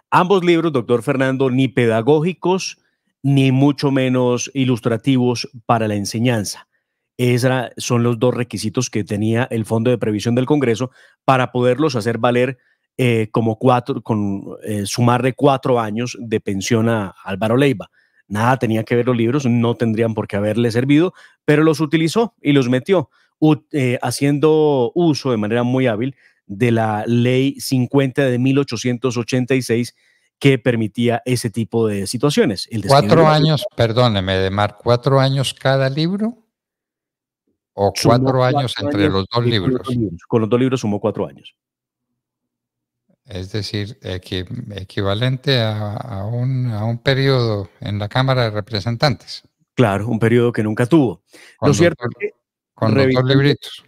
Ambos libros, doctor Fernando, ni pedagógicos, ni mucho menos ilustrativos para la enseñanza. Esos son los dos requisitos que tenía el Fondo de Previsión del Congreso para poderlos hacer valer eh, como cuatro, con eh, sumar de cuatro años de pensión a Álvaro Leiva. Nada tenía que ver los libros, no tendrían por qué haberle servido, pero los utilizó y los metió, eh, haciendo uso de manera muy hábil de la ley 50 de 1886 que permitía ese tipo de situaciones. cuatro años, perdóneme, de Mar, cuatro años cada libro o cuatro, años entre los dos libros. Con los dos libros sumó cuatro años. Es decir, equivalente a, un, periodo en la Cámara de Representantes. Claro, un periodo que nunca tuvo. Lo cierto con revisando, libritos.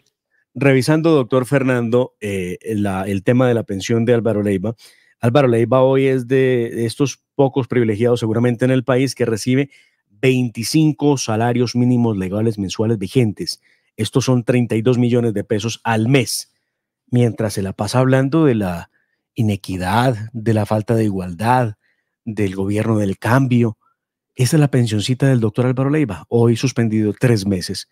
Revisando, doctor Fernando, eh, el tema de la pensión de Álvaro Leiva, Álvaro Leiva hoy es de estos pocos privilegiados seguramente en el país que recibe 25 salarios mínimos legales mensuales vigentes. Estos son 32 millones de pesos al mes. Mientras se la pasa hablando de la inequidad, de la falta de igualdad, del gobierno del cambio. Esa es la pensioncita del doctor Álvaro Leiva, hoy suspendido tres meses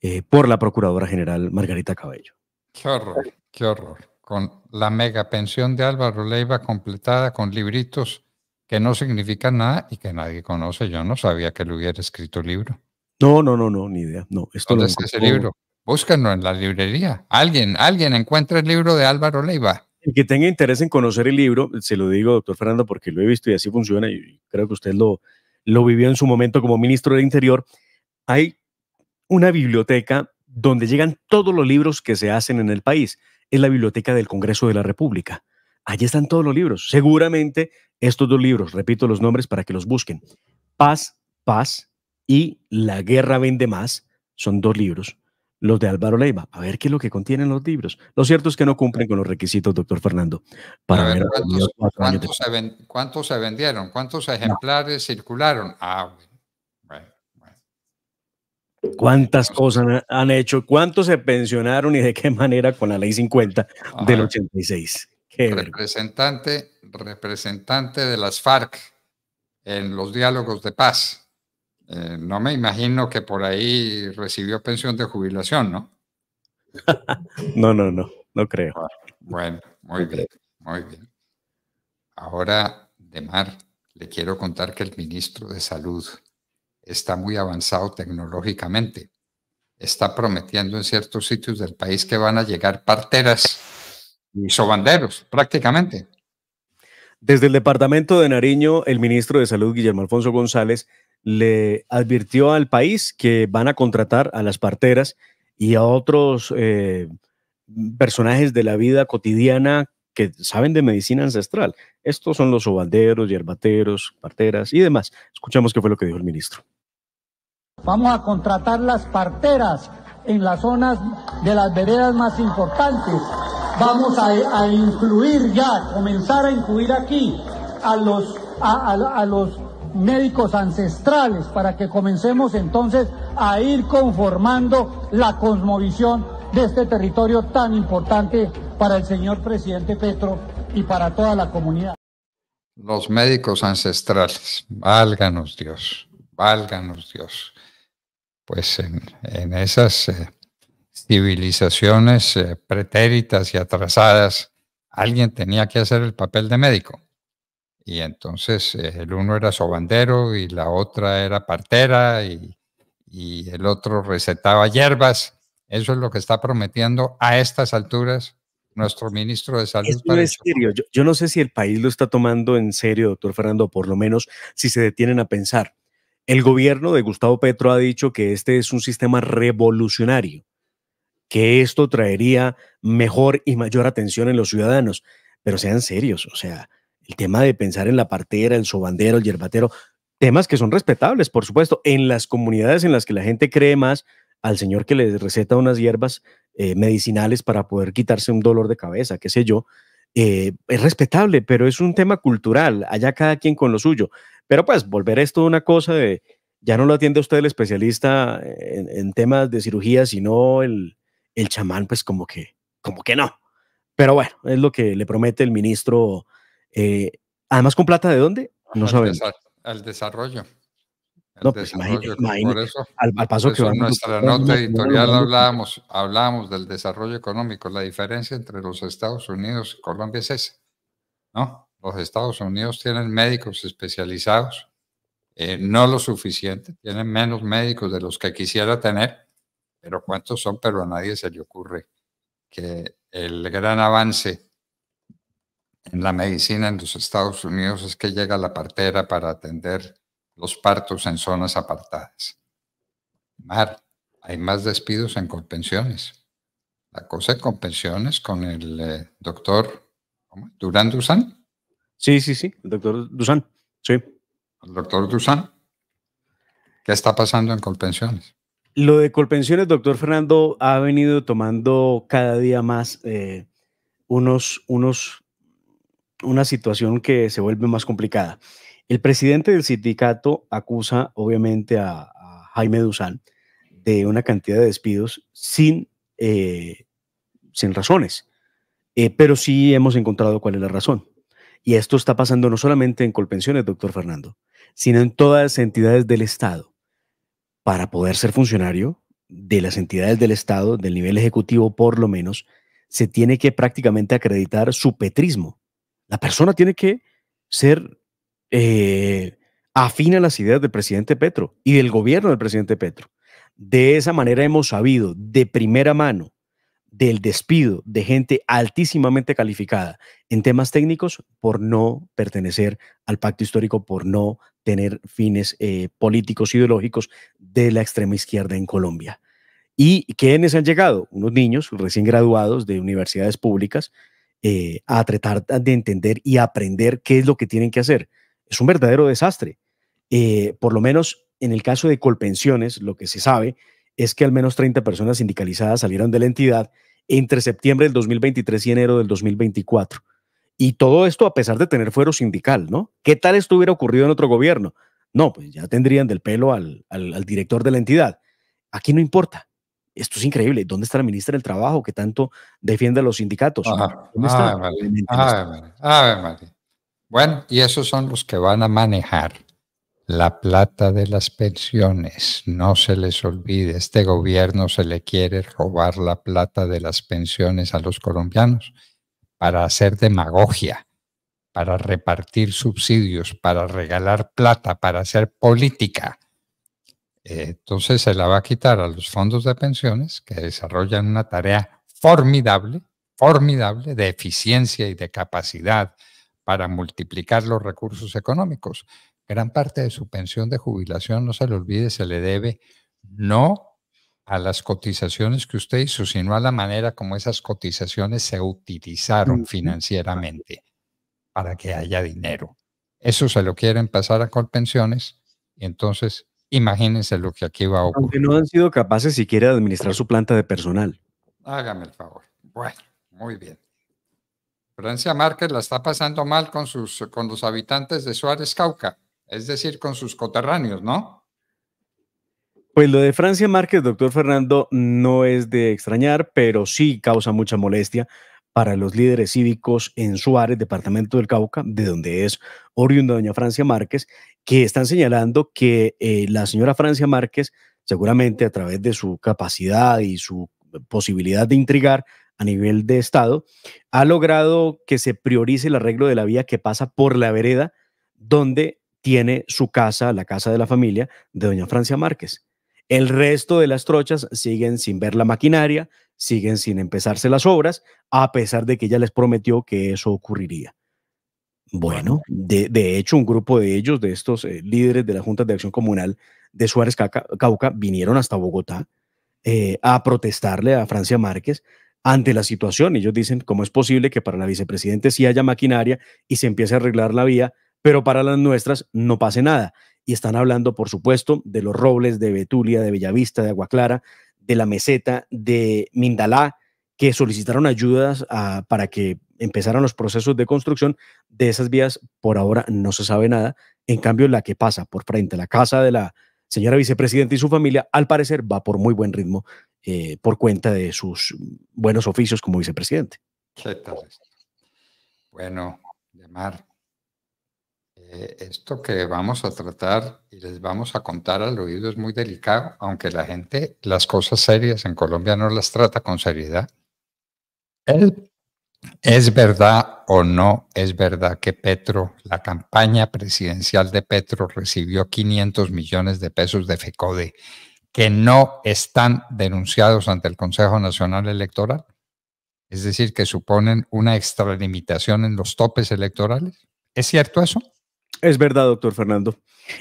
eh, por la Procuradora General Margarita Cabello. Qué horror, qué horror con la mega pensión de Álvaro Leiva completada con libritos que no significan nada y que nadie conoce. Yo no sabía que le hubiera escrito libro. No, no, no, no, ni idea. No, esto ¿Dónde está ese libro? Búsquenlo en la librería. Alguien, alguien encuentra el libro de Álvaro Leiva. El que tenga interés en conocer el libro, se lo digo, doctor Fernando, porque lo he visto y así funciona y creo que usted lo, lo vivió en su momento como ministro del Interior. Hay una biblioteca donde llegan todos los libros que se hacen en el país es la biblioteca del Congreso de la República. Allí están todos los libros. Seguramente estos dos libros, repito los nombres para que los busquen. Paz, Paz y La Guerra Vende Más son dos libros. Los de Álvaro Leiva. A ver qué es lo que contienen los libros. Lo cierto es que no cumplen con los requisitos, doctor Fernando. Para ver, ¿cuántos, se vendieron? ¿Cuántos ejemplares circularon? Ah, ¿Cuántas cosas han, hecho? ¿Cuántos se pensionaron y de qué manera con la ley 50 del 86? representante, representante de las FARC en los diálogos de paz. Eh, no me imagino que por ahí recibió pensión de jubilación, ¿no? *laughs* no, no, no, no creo. Ah, bueno, muy bien, muy bien. Ahora, Demar, le quiero contar que el ministro de Salud está muy avanzado tecnológicamente. Está prometiendo en ciertos sitios del país que van a llegar parteras y sobanderos, prácticamente. Desde el departamento de Nariño, el ministro de Salud, Guillermo Alfonso González, le advirtió al país que van a contratar a las parteras y a otros eh, personajes de la vida cotidiana que saben de medicina ancestral. Estos son los sobanderos, yerbateros, parteras y demás. Escuchamos qué fue lo que dijo el ministro. Vamos a contratar las parteras en las zonas de las veredas más importantes. Vamos a, incluir ya, comenzar a incluir aquí a los, a los médicos ancestrales para que comencemos entonces a ir conformando la cosmovisión de este territorio tan importante para el señor presidente Petro y para toda la comunidad. Los médicos ancestrales, válganos Dios, válganos Dios pues en, esas eh, civilizaciones eh, pretéritas y atrasadas, alguien tenía que hacer el papel de médico. Y entonces eh, el uno era sobandero y la otra era partera y, el otro recetaba hierbas. Eso es lo que está prometiendo a estas alturas nuestro ministro de Salud. Esto es serio. Yo, yo, no sé si el país lo está tomando en serio, doctor Fernando, por lo menos si se detienen a pensar. El gobierno de Gustavo Petro ha dicho que este es un sistema revolucionario, que esto traería mejor y mayor atención en los ciudadanos. Pero sean serios, o sea, el tema de pensar en la partera, el sobandero, el yerbatero, temas que son respetables, por supuesto, en las comunidades en las que la gente cree más al señor que les receta unas hierbas eh, medicinales para poder quitarse un dolor de cabeza, qué sé yo. Eh, es respetable, pero es un tema cultural, allá cada quien con lo suyo. Pero pues volver a esto una cosa de, ya no lo atiende usted el especialista en, temas de cirugía, sino el, chamán, pues como que, como que no. Pero bueno, es lo que le promete el ministro. Eh, además, con plata de dónde? No sabemos. al desarrollo. no, pues por eso, al, paso que En nuestra nota editorial hablábamos, hablábamos del desarrollo económico. La diferencia entre los Estados Unidos y Colombia es esa, ¿no? los Estados Unidos tienen médicos especializados, eh, no lo suficiente, tienen menos médicos de los que quisiera tener, pero ¿cuántos son? Pero a nadie se le ocurre que el gran avance en la medicina en los Estados Unidos es que llega la partera para atender los partos en zonas apartadas. Mar, hay más despidos en pensiones. La cosa de pensiones con el eh, doctor Durán Duzán Sí, sí, sí, el doctor Dusan. Sí. El doctor Dusan. ¿Qué está pasando en Colpensiones? Lo de Colpensiones, doctor Fernando, ha venido tomando cada día más eh, unos, unos, una situación que se vuelve más complicada. El presidente del sindicato acusa, obviamente, a, Jaime Dusan de una cantidad de despidos sin, eh, sin razones, eh, pero sí hemos encontrado cuál es la razón. Y esto está pasando no solamente en Colpensiones, doctor Fernando, sino en todas las entidades del Estado. Para poder ser funcionario de las entidades del Estado, del nivel ejecutivo por lo menos, se tiene que prácticamente acreditar su petrismo. La persona tiene que ser eh, afín a las ideas del presidente Petro y del gobierno del presidente Petro. De esa manera hemos sabido de primera mano del despido de gente altísimamente calificada en temas técnicos por no pertenecer al pacto histórico, por no tener fines eh, políticos ideológicos de la extrema izquierda en Colombia. ¿Y quiénes han llegado? Unos niños recién graduados de universidades públicas eh, a tratar de entender y aprender qué es lo que tienen que hacer. Es un verdadero desastre. Eh, por lo menos en el caso de Colpensiones, lo que se sabe es que al menos 30 personas sindicalizadas salieron de la entidad entre septiembre del 2023 y enero del 2024. Y todo esto a pesar de tener fuero sindical, ¿no? ¿Qué tal esto hubiera ocurrido en otro gobierno? No, pues ya tendrían del pelo al, al, director de la entidad. Aquí no importa. Esto es increíble. ¿Dónde está la ministra del Trabajo que tanto defiende a los sindicatos? Ajá. ¿Dónde está? ah, Bueno, y esos son los que van a manejar la plata de las pensiones. No se les olvide, este gobierno se le quiere robar la plata de las pensiones a los colombianos para hacer demagogia, para repartir subsidios, para regalar plata, para hacer política. Eh, entonces se la va a quitar a los fondos de pensiones que desarrollan una tarea formidable, formidable de eficiencia y de capacidad para multiplicar los recursos económicos Gran parte de su pensión de jubilación, no se le olvide, se le debe no a las cotizaciones que usted hizo, sino a la manera como esas cotizaciones se utilizaron financieramente para que haya dinero. Eso se lo quieren pasar a Colpensiones y entonces imagínense lo que aquí va a ocurrir. Aunque no han sido capaces siquiera de administrar su planta de personal. Hágame el favor. Bueno, muy bien. Francia Márquez la está pasando mal con, sus, con los habitantes de Suárez Cauca es decir, con sus coterráneos, ¿no? Pues lo de Francia Márquez, doctor Fernando, no es de extrañar, pero sí causa mucha molestia para los líderes cívicos en Suárez, departamento del Cauca, de donde es oriunda doña Francia Márquez, que están señalando que eh, la señora Francia Márquez, seguramente a través de su capacidad y su posibilidad de intrigar a nivel de Estado, ha logrado que se priorice el arreglo de la vía que pasa por la vereda, donde tiene su casa, la casa de la familia de doña Francia Márquez. El resto de las trochas siguen sin ver la maquinaria, siguen sin empezarse las obras, a pesar de que ella les prometió que eso ocurriría. Bueno, de, hecho, un grupo de ellos, de estos eh, líderes de la Junta de Acción Comunal de Suárez Cauca, vinieron hasta Bogotá eh, a protestarle a Francia Márquez ante la situación. Ellos dicen, ¿cómo es posible que para la vicepresidente sí haya maquinaria y se empiece a arreglar la vía, pero para las nuestras no pase nada. Y están hablando, por supuesto, de los robles de Betulia, de Bellavista, de Agua Clara, de la meseta, de Mindalá, que solicitaron ayudas para que empezaran los procesos de construcción de esas vías. Por ahora no se sabe nada. En cambio, la que pasa por frente a la casa de la señora vicepresidenta y su familia, al parecer, va por muy buen ritmo eh, por cuenta de sus buenos oficios como vicepresidente. Bueno, llamar eh, esto que vamos a tratar y les vamos a contar al oído es muy delicado, aunque la gente las cosas serias en Colombia no las trata con seriedad. ¿Es verdad o no es verdad que Petro, la campaña presidencial de Petro recibió 500 millones de pesos de FECODE que no están denunciados ante el Consejo Nacional Electoral? Es decir, que suponen una extralimitación en los topes electorales. ¿Es cierto eso? Es verdad, doctor Fernando.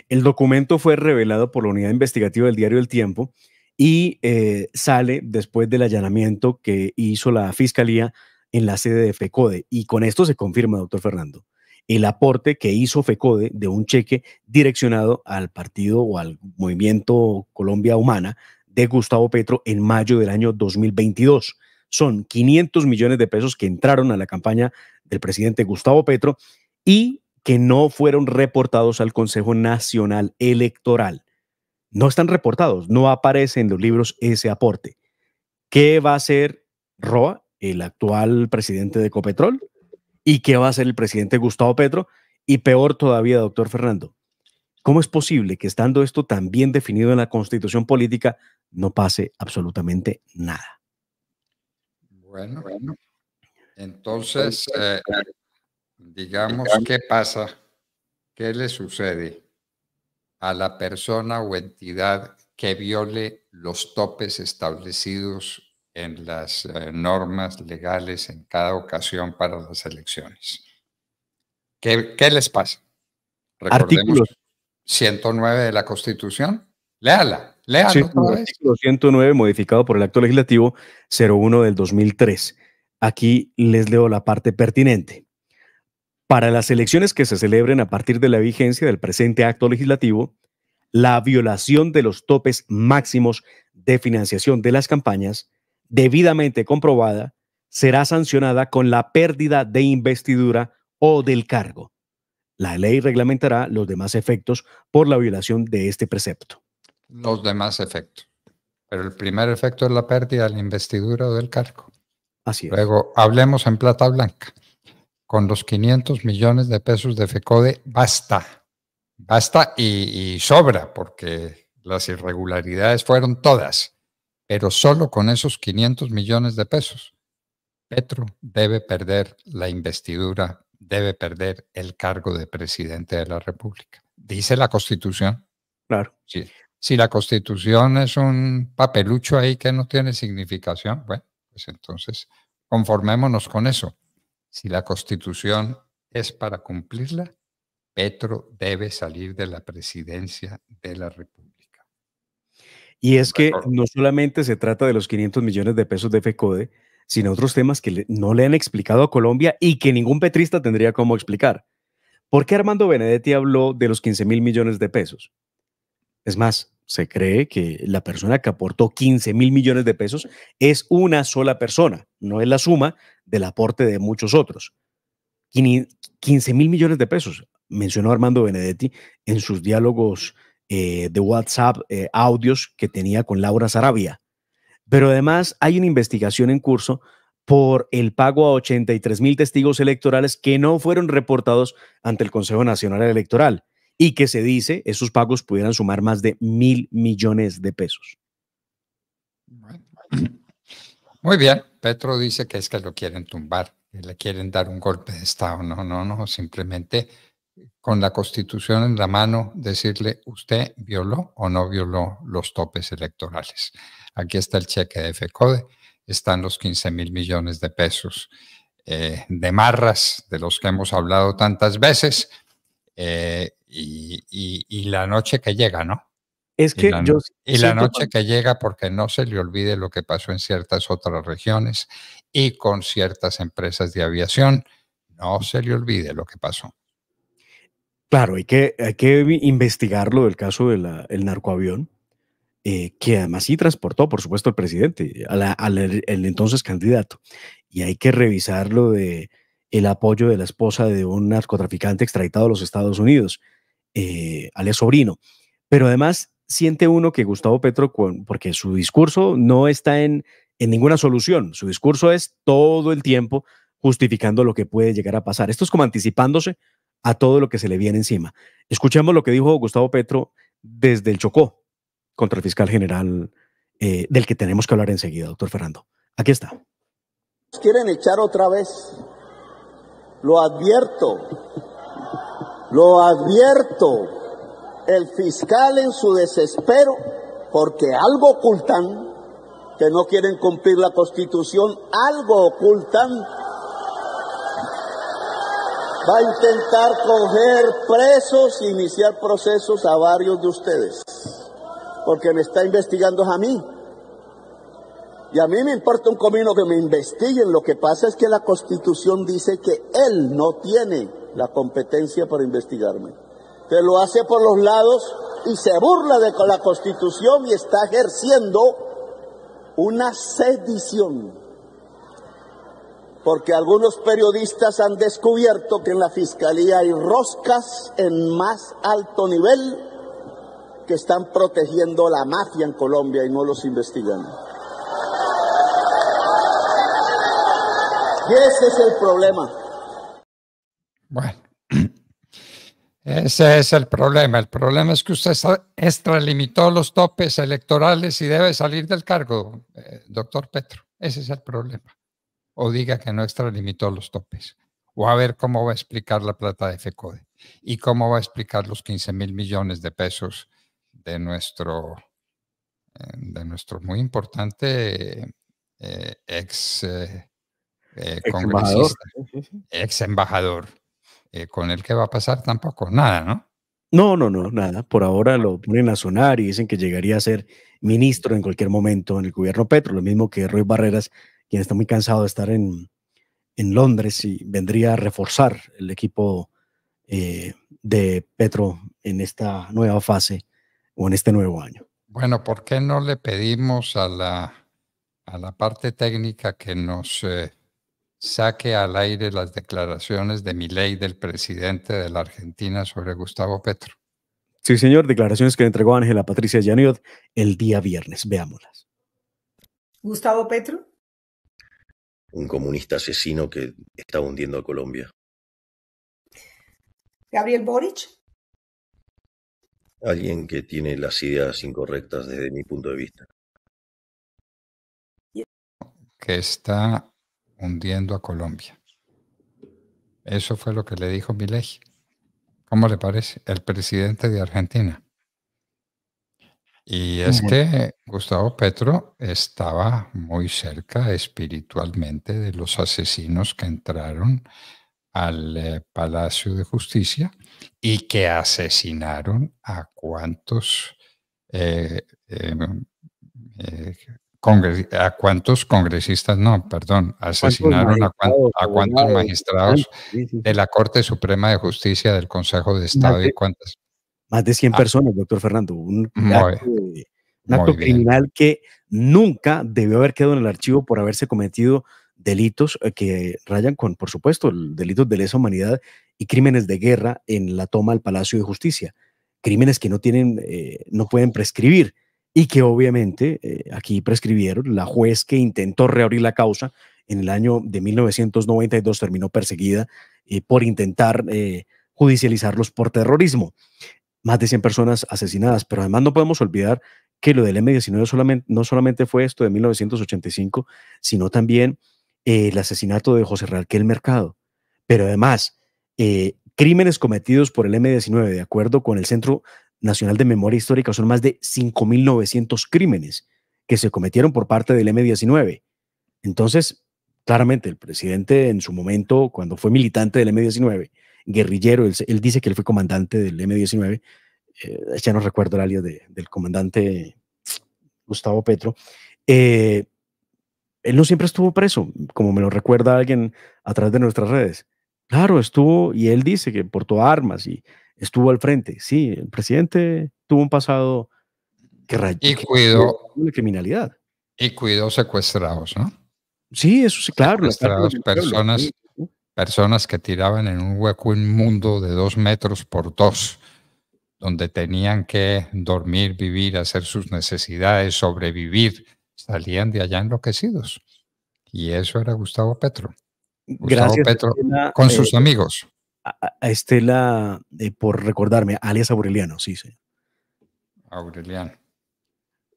El documento fue revelado por la unidad investigativa del diario El Tiempo y eh, sale después del allanamiento que hizo la fiscalía en la sede de FECODE. Y con esto se confirma, doctor Fernando, el aporte que hizo FECODE de un cheque direccionado al partido o al movimiento Colombia Humana de Gustavo Petro en mayo del año 2022. Son 500 millones de pesos que entraron a la campaña del presidente Gustavo Petro y que no fueron reportados al Consejo Nacional Electoral. No están reportados, no aparece en los libros ese aporte. ¿Qué va a hacer Roa, el actual presidente de Copetrol ¿Y qué va a hacer el presidente Gustavo Petro? Y peor todavía, doctor Fernando, ¿cómo es posible que estando esto tan bien definido en la constitución política no pase absolutamente nada? Bueno, bueno. Entonces, eh, digamos, qué pasa, qué le sucede a la persona o entidad que viole los topes establecidos en las eh, normas legales en cada ocasión para las elecciones. ¿Qué, qué les pasa? Artículo 109 de la Constitución. Léala, léala sí, Artículo 109 modificado por el Acto Legislativo 01 del 2003. Aquí les leo la parte pertinente. Para las elecciones que se celebren a partir de la vigencia del presente acto legislativo, la violación de los topes máximos de financiación de las campañas, debidamente comprobada, será sancionada con la pérdida de investidura o del cargo. La ley reglamentará los demás efectos por la violación de este precepto. Los demás efectos. Pero el primer efecto es la pérdida de la investidura o del cargo. Así es. Luego, hablemos en plata blanca con los 500 millones de pesos de FECODE, basta, basta y, sobra, porque las irregularidades fueron todas, pero solo con esos 500 millones de pesos. Petro debe perder la investidura, debe perder el cargo de presidente de la República. Dice la Constitución. Claro. Si, si la Constitución es un papelucho ahí que no tiene significación, bueno, pues entonces conformémonos con eso. Si la constitución es para cumplirla, Petro debe salir de la presidencia de la República. Y es que no solamente se trata de los 500 millones de pesos de FECODE, sino otros temas que no le han explicado a Colombia y que ningún petrista tendría cómo explicar. ¿Por qué Armando Benedetti habló de los 15 mil millones de pesos? Es más, se cree que la persona que aportó 15 mil millones de pesos es una sola persona, no es la suma del aporte de muchos otros. 15 mil millones de pesos, mencionó Armando Benedetti en sus diálogos eh, de WhatsApp, eh, audios que tenía con Laura Sarabia. Pero además hay una investigación en curso por el pago a 83 mil testigos electorales que no fueron reportados ante el Consejo Nacional Electoral y que se dice esos pagos pudieran sumar más de mil millones de pesos. Muy bien, Petro dice que es que lo quieren tumbar, que le quieren dar un golpe de Estado. No, no, no, simplemente con la constitución en la mano decirle usted violó o no violó los topes electorales. Aquí está el cheque de FECODE, están los 15 mil millones de pesos eh, de marras de los que hemos hablado tantas veces. Eh, y, la noche que llega, ¿no? Es que y la, y la noche que... llega porque no se le olvide lo que pasó en ciertas otras regiones y con ciertas empresas de aviación, no se le olvide lo que pasó. Claro, hay que, hay que investigar lo del caso del narcoavión, eh, que además sí transportó, por supuesto, al presidente, al, er, el entonces candidato. Y hay que revisar lo del apoyo de la esposa de un narcotraficante extraditado a los Estados Unidos eh, al sobrino. Pero además siente uno que Gustavo Petro, porque su discurso no está en, ninguna solución, su discurso es todo el tiempo justificando lo que puede llegar a pasar. Esto es como anticipándose a todo lo que se le viene encima. Escuchemos lo que dijo Gustavo Petro desde el Chocó contra el fiscal general, eh, del que tenemos que hablar enseguida, doctor Fernando. Aquí está. Quieren echar otra vez. Lo advierto. Lo advierto, el fiscal en su desespero, porque algo ocultan, que no quieren cumplir la constitución, algo ocultan, va a intentar coger presos e iniciar procesos a varios de ustedes, porque me está investigando a mí. Y a mí me importa un comino que me investiguen. Lo que pasa es que la Constitución dice que él no tiene la competencia para investigarme. Te lo hace por los lados y se burla de la Constitución y está ejerciendo una sedición. Porque algunos periodistas han descubierto que en la Fiscalía hay roscas en más alto nivel que están protegiendo la mafia en Colombia y no los investigan. Ese es el problema. Bueno, *clears throat* ese es el problema. El problema es que usted extralimitó los topes electorales y debe salir del cargo, eh, doctor Petro. Ese es el problema. O diga que no extralimitó los topes. O a ver cómo va a explicar la plata de FECODE y cómo va a explicar los 15 mil millones de pesos de nuestro, eh, de nuestro muy importante eh, ex eh, ex embajador, eh, con el que va a pasar tampoco nada, ¿no? No, no, no, nada. Por ahora lo ponen a sonar y dicen que llegaría a ser ministro en cualquier momento en el gobierno Petro, lo mismo que Roy Barreras, quien está muy cansado de estar en, Londres y vendría a reforzar el equipo eh, de Petro en esta nueva fase o en este nuevo año. Bueno, ¿por qué no le pedimos a la, a la parte técnica que nos eh, saque al aire las declaraciones de mi ley del presidente de la Argentina sobre Gustavo Petro. Sí, señor, declaraciones que entregó Ángela Patricia Yaniot el día viernes. Veámoslas. Gustavo Petro. Un comunista asesino que está hundiendo a Colombia. Gabriel Boric. Alguien que tiene las ideas incorrectas desde mi punto de vista. Que está hundiendo a Colombia. Eso fue lo que le dijo Milei. ¿Cómo le parece? El presidente de Argentina. Y es que Gustavo Petro estaba muy cerca espiritualmente de los asesinos que entraron al eh, Palacio de Justicia y que asesinaron a cuantos eh, eh, a cuántos congresistas, no, perdón, asesinaron a, cuántos, magistrados de la Corte Suprema de Justicia del Consejo de Estado y cuántas. Más de 100 ah. personas, doctor Fernando. Un acto, criminal que nunca debió haber quedado en el archivo por haberse cometido delitos eh, que rayan con, por supuesto, delitos de lesa humanidad y crímenes de guerra en la toma al Palacio de Justicia. Crímenes que no tienen, eh, no pueden prescribir y que obviamente eh, aquí prescribieron. La juez que intentó reabrir la causa en el año de 1992 terminó perseguida eh, por intentar eh, judicializarlos por terrorismo. Más de 100 personas asesinadas, pero además no podemos olvidar que lo del M-19 no solamente fue esto de 1985, sino también el asesinato de José el Mercado. Pero además, crímenes cometidos por el M-19, de acuerdo con el Centro Nacional de Memoria Histórica son más de 5.900 crímenes que se cometieron por parte del M-19. Entonces, claramente, el presidente en su momento, cuando fue militante del M-19, guerrillero, él, dice que él fue comandante del M-19, eh, ya no recuerdo el alias del comandante Gustavo Petro, eh, él no siempre estuvo preso, como me lo recuerda alguien a través de nuestras redes. Claro, estuvo, y él dice que portó armas y estuvo al frente. Sí, el presidente tuvo un pasado que rayó y cuidó la criminalidad. Y cuidó secuestrados, ¿no? Sí, eso sí, claro. Secuestrados, personas, personas que tiraban en un hueco inmundo de dos metros por dos, donde tenían que dormir, vivir, hacer sus necesidades, sobrevivir. Salían de allá enloquecidos. Y eso era Gustavo Petro. Gustavo Petro con sus eh, amigos a, Estela, eh, por recordarme, alias Aureliano, sí, señor. Aureliano.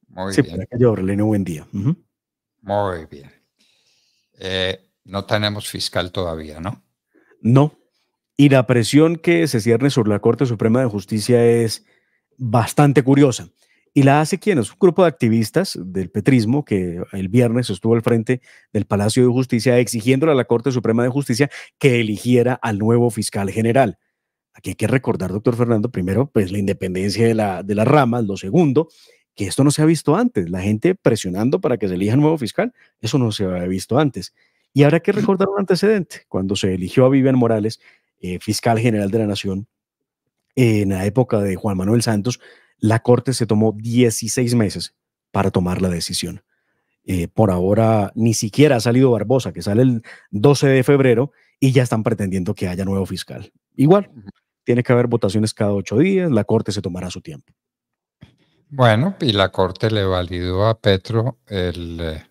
Muy bien. Aureliano, buen día. Muy bien. Eh, no tenemos fiscal todavía, ¿no? No. Y la presión que se cierne sobre la Corte Suprema de Justicia es bastante curiosa. Y la hace quién? Es un grupo de activistas del petrismo que el viernes estuvo al frente del Palacio de Justicia exigiéndole a la Corte Suprema de Justicia que eligiera al nuevo fiscal general. Aquí hay que recordar, doctor Fernando, primero, pues la independencia de, la, de las ramas, lo segundo, que esto no se ha visto antes, la gente presionando para que se elija el nuevo fiscal, eso no se había visto antes. Y habrá que recordar un antecedente, cuando se eligió a Vivian Morales, eh, fiscal general de la Nación, en la época de Juan Manuel Santos, la Corte se tomó 16 meses para tomar la decisión. Eh, por ahora ni siquiera ha salido Barbosa, que sale el 12 de febrero, y ya están pretendiendo que haya nuevo fiscal. Igual, tiene que haber votaciones cada ocho días, la Corte se tomará su tiempo. Bueno, y la Corte le validó a Petro el, eh,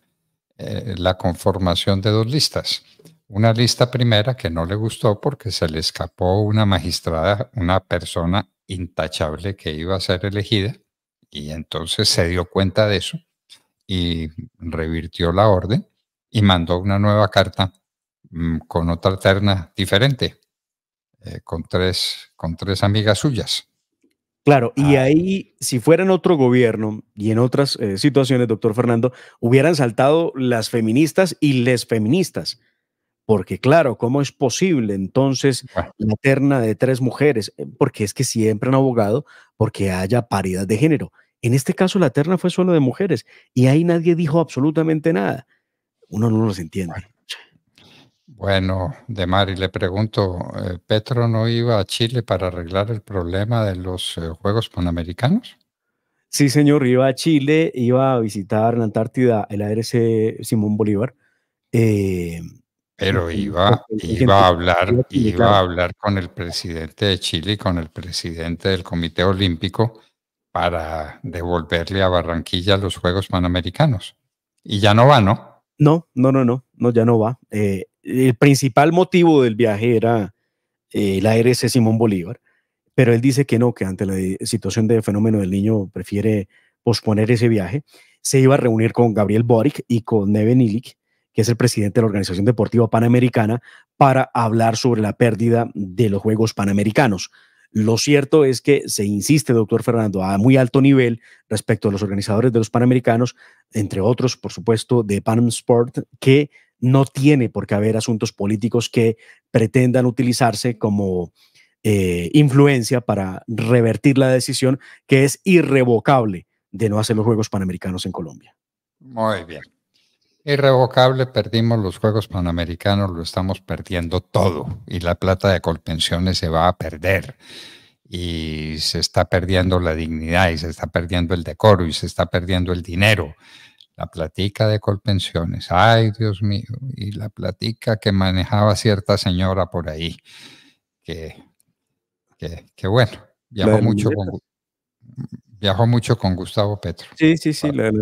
eh, la conformación de dos listas. Una lista primera que no le gustó porque se le escapó una magistrada, una persona intachable que iba a ser elegida y entonces se dio cuenta de eso y revirtió la orden y mandó una nueva carta mm, con otra terna diferente, eh, con, tres, con tres amigas suyas. Claro, y ah. ahí, si fuera en otro gobierno y en otras eh, situaciones, doctor Fernando, hubieran saltado las feministas y les feministas. Porque claro, ¿cómo es posible entonces la terna de tres mujeres? Eh, porque es que siempre han abogado porque haya paridad de género. En este caso la terna fue solo de mujeres y ahí nadie dijo absolutamente nada. Uno no los entiende. Bueno, de Mari le pregunto, eh, ¿Petro no iba a Chile para arreglar el problema de los eh, Juegos Panamericanos? Sí, señor, iba a Chile, iba a visitar la Antártida, el ARC Simón Bolívar. Eh, pero iba, a hablar, a hablar con el presidente de Chile con el presidente del Comité Olímpico para devolverle a Barranquilla los Juegos Panamericanos. Y ya no va, ¿no? No, no, no, no, no ya no va. Eh, el principal motivo del viaje era eh, el la ARC Simón Bolívar, pero él dice que no, que ante la situación de fenómeno del niño prefiere posponer ese viaje. Se iba a reunir con Gabriel Boric y con Neven que es el presidente de la Organización Deportiva Panamericana, para hablar sobre la pérdida de los Juegos Panamericanos. Lo cierto es que se insiste, doctor Fernando, a muy alto nivel respecto a los organizadores de los Panamericanos, entre otros, por supuesto, de Panam Sport, que no tiene por qué haber asuntos políticos que pretendan utilizarse como eh, influencia para revertir la decisión que es irrevocable de no hacer los Juegos Panamericanos en Colombia. Muy bien. Irrevocable, perdimos los Juegos Panamericanos, lo estamos perdiendo todo y la plata de Colpensiones se va a perder y se está perdiendo la dignidad y se está perdiendo el decoro y se está perdiendo el dinero. La platica de Colpensiones, ay Dios mío, y la platica que manejaba cierta señora por ahí, que, que, bueno, viajó mucho, con, viajó mucho con Gustavo Petro. Sí, sí, sí, la de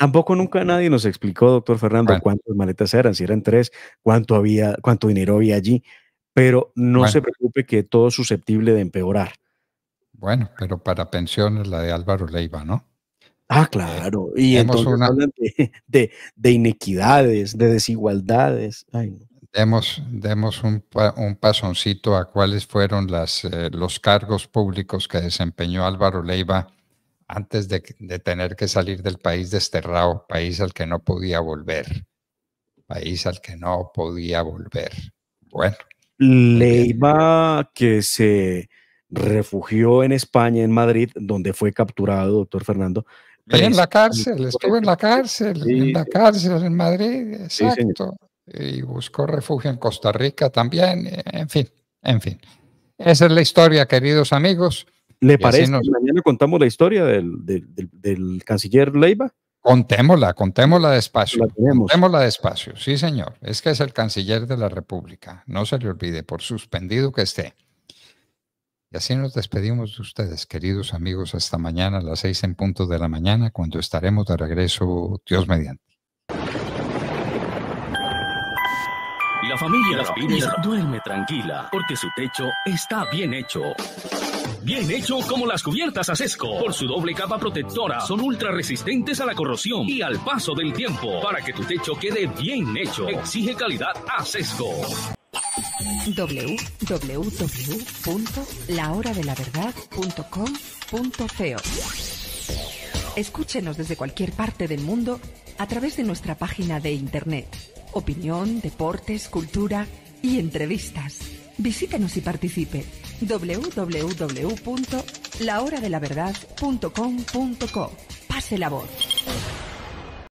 Tampoco nunca nadie nos explicó, doctor Fernando, cuántas maletas eran, si eran tres, cuánto había, cuánto dinero había allí. Pero no se preocupe que todo es susceptible de empeorar. Bueno, pero para pensiones la de Álvaro Leiva, ¿no? Ah, eh, claro. y entonces de, inequidades, de desigualdades. Ay, Demos, un, pasoncito a cuáles fueron eh, los cargos públicos que desempeñó Álvaro Leiva antes de, tener que salir del país desterrado, país al que no podía volver, país al que no podía volver. Bueno. Leiva que se refugió en España, en Madrid, donde fue capturado, doctor Fernando. en la cárcel, estuvo en la cárcel, en la cárcel en Madrid, exacto. y buscó refugio en Costa Rica también, en fin, en fin. Esa es la historia, queridos amigos. ¿Le parece? Mañana contamos la historia del, del, del, canciller Leiva. Contémosla, contémosla despacio. contémosla despacio, sí, señor. Es que es el canciller de la República. No se le olvide, por suspendido que esté. Y así nos despedimos de ustedes, queridos amigos, hasta mañana a las seis en punto de la mañana, cuando estaremos de regreso, Dios mediante. familia Las duerme tranquila porque su techo está bien hecho. Bien hecho como las cubiertas Asesco. Por su doble capa protectora, son ultra resistentes a la corrosión y al paso del tiempo. Para que tu techo quede bien hecho, exige calidad Asesco. www.lahoradelaverdad.com.co Escúchenos desde cualquier parte del mundo a través de nuestra página de internet opinión, deportes, cultura y entrevistas. Visítenos y participe www.lahoradelaverdad.com.co. Pase la voz.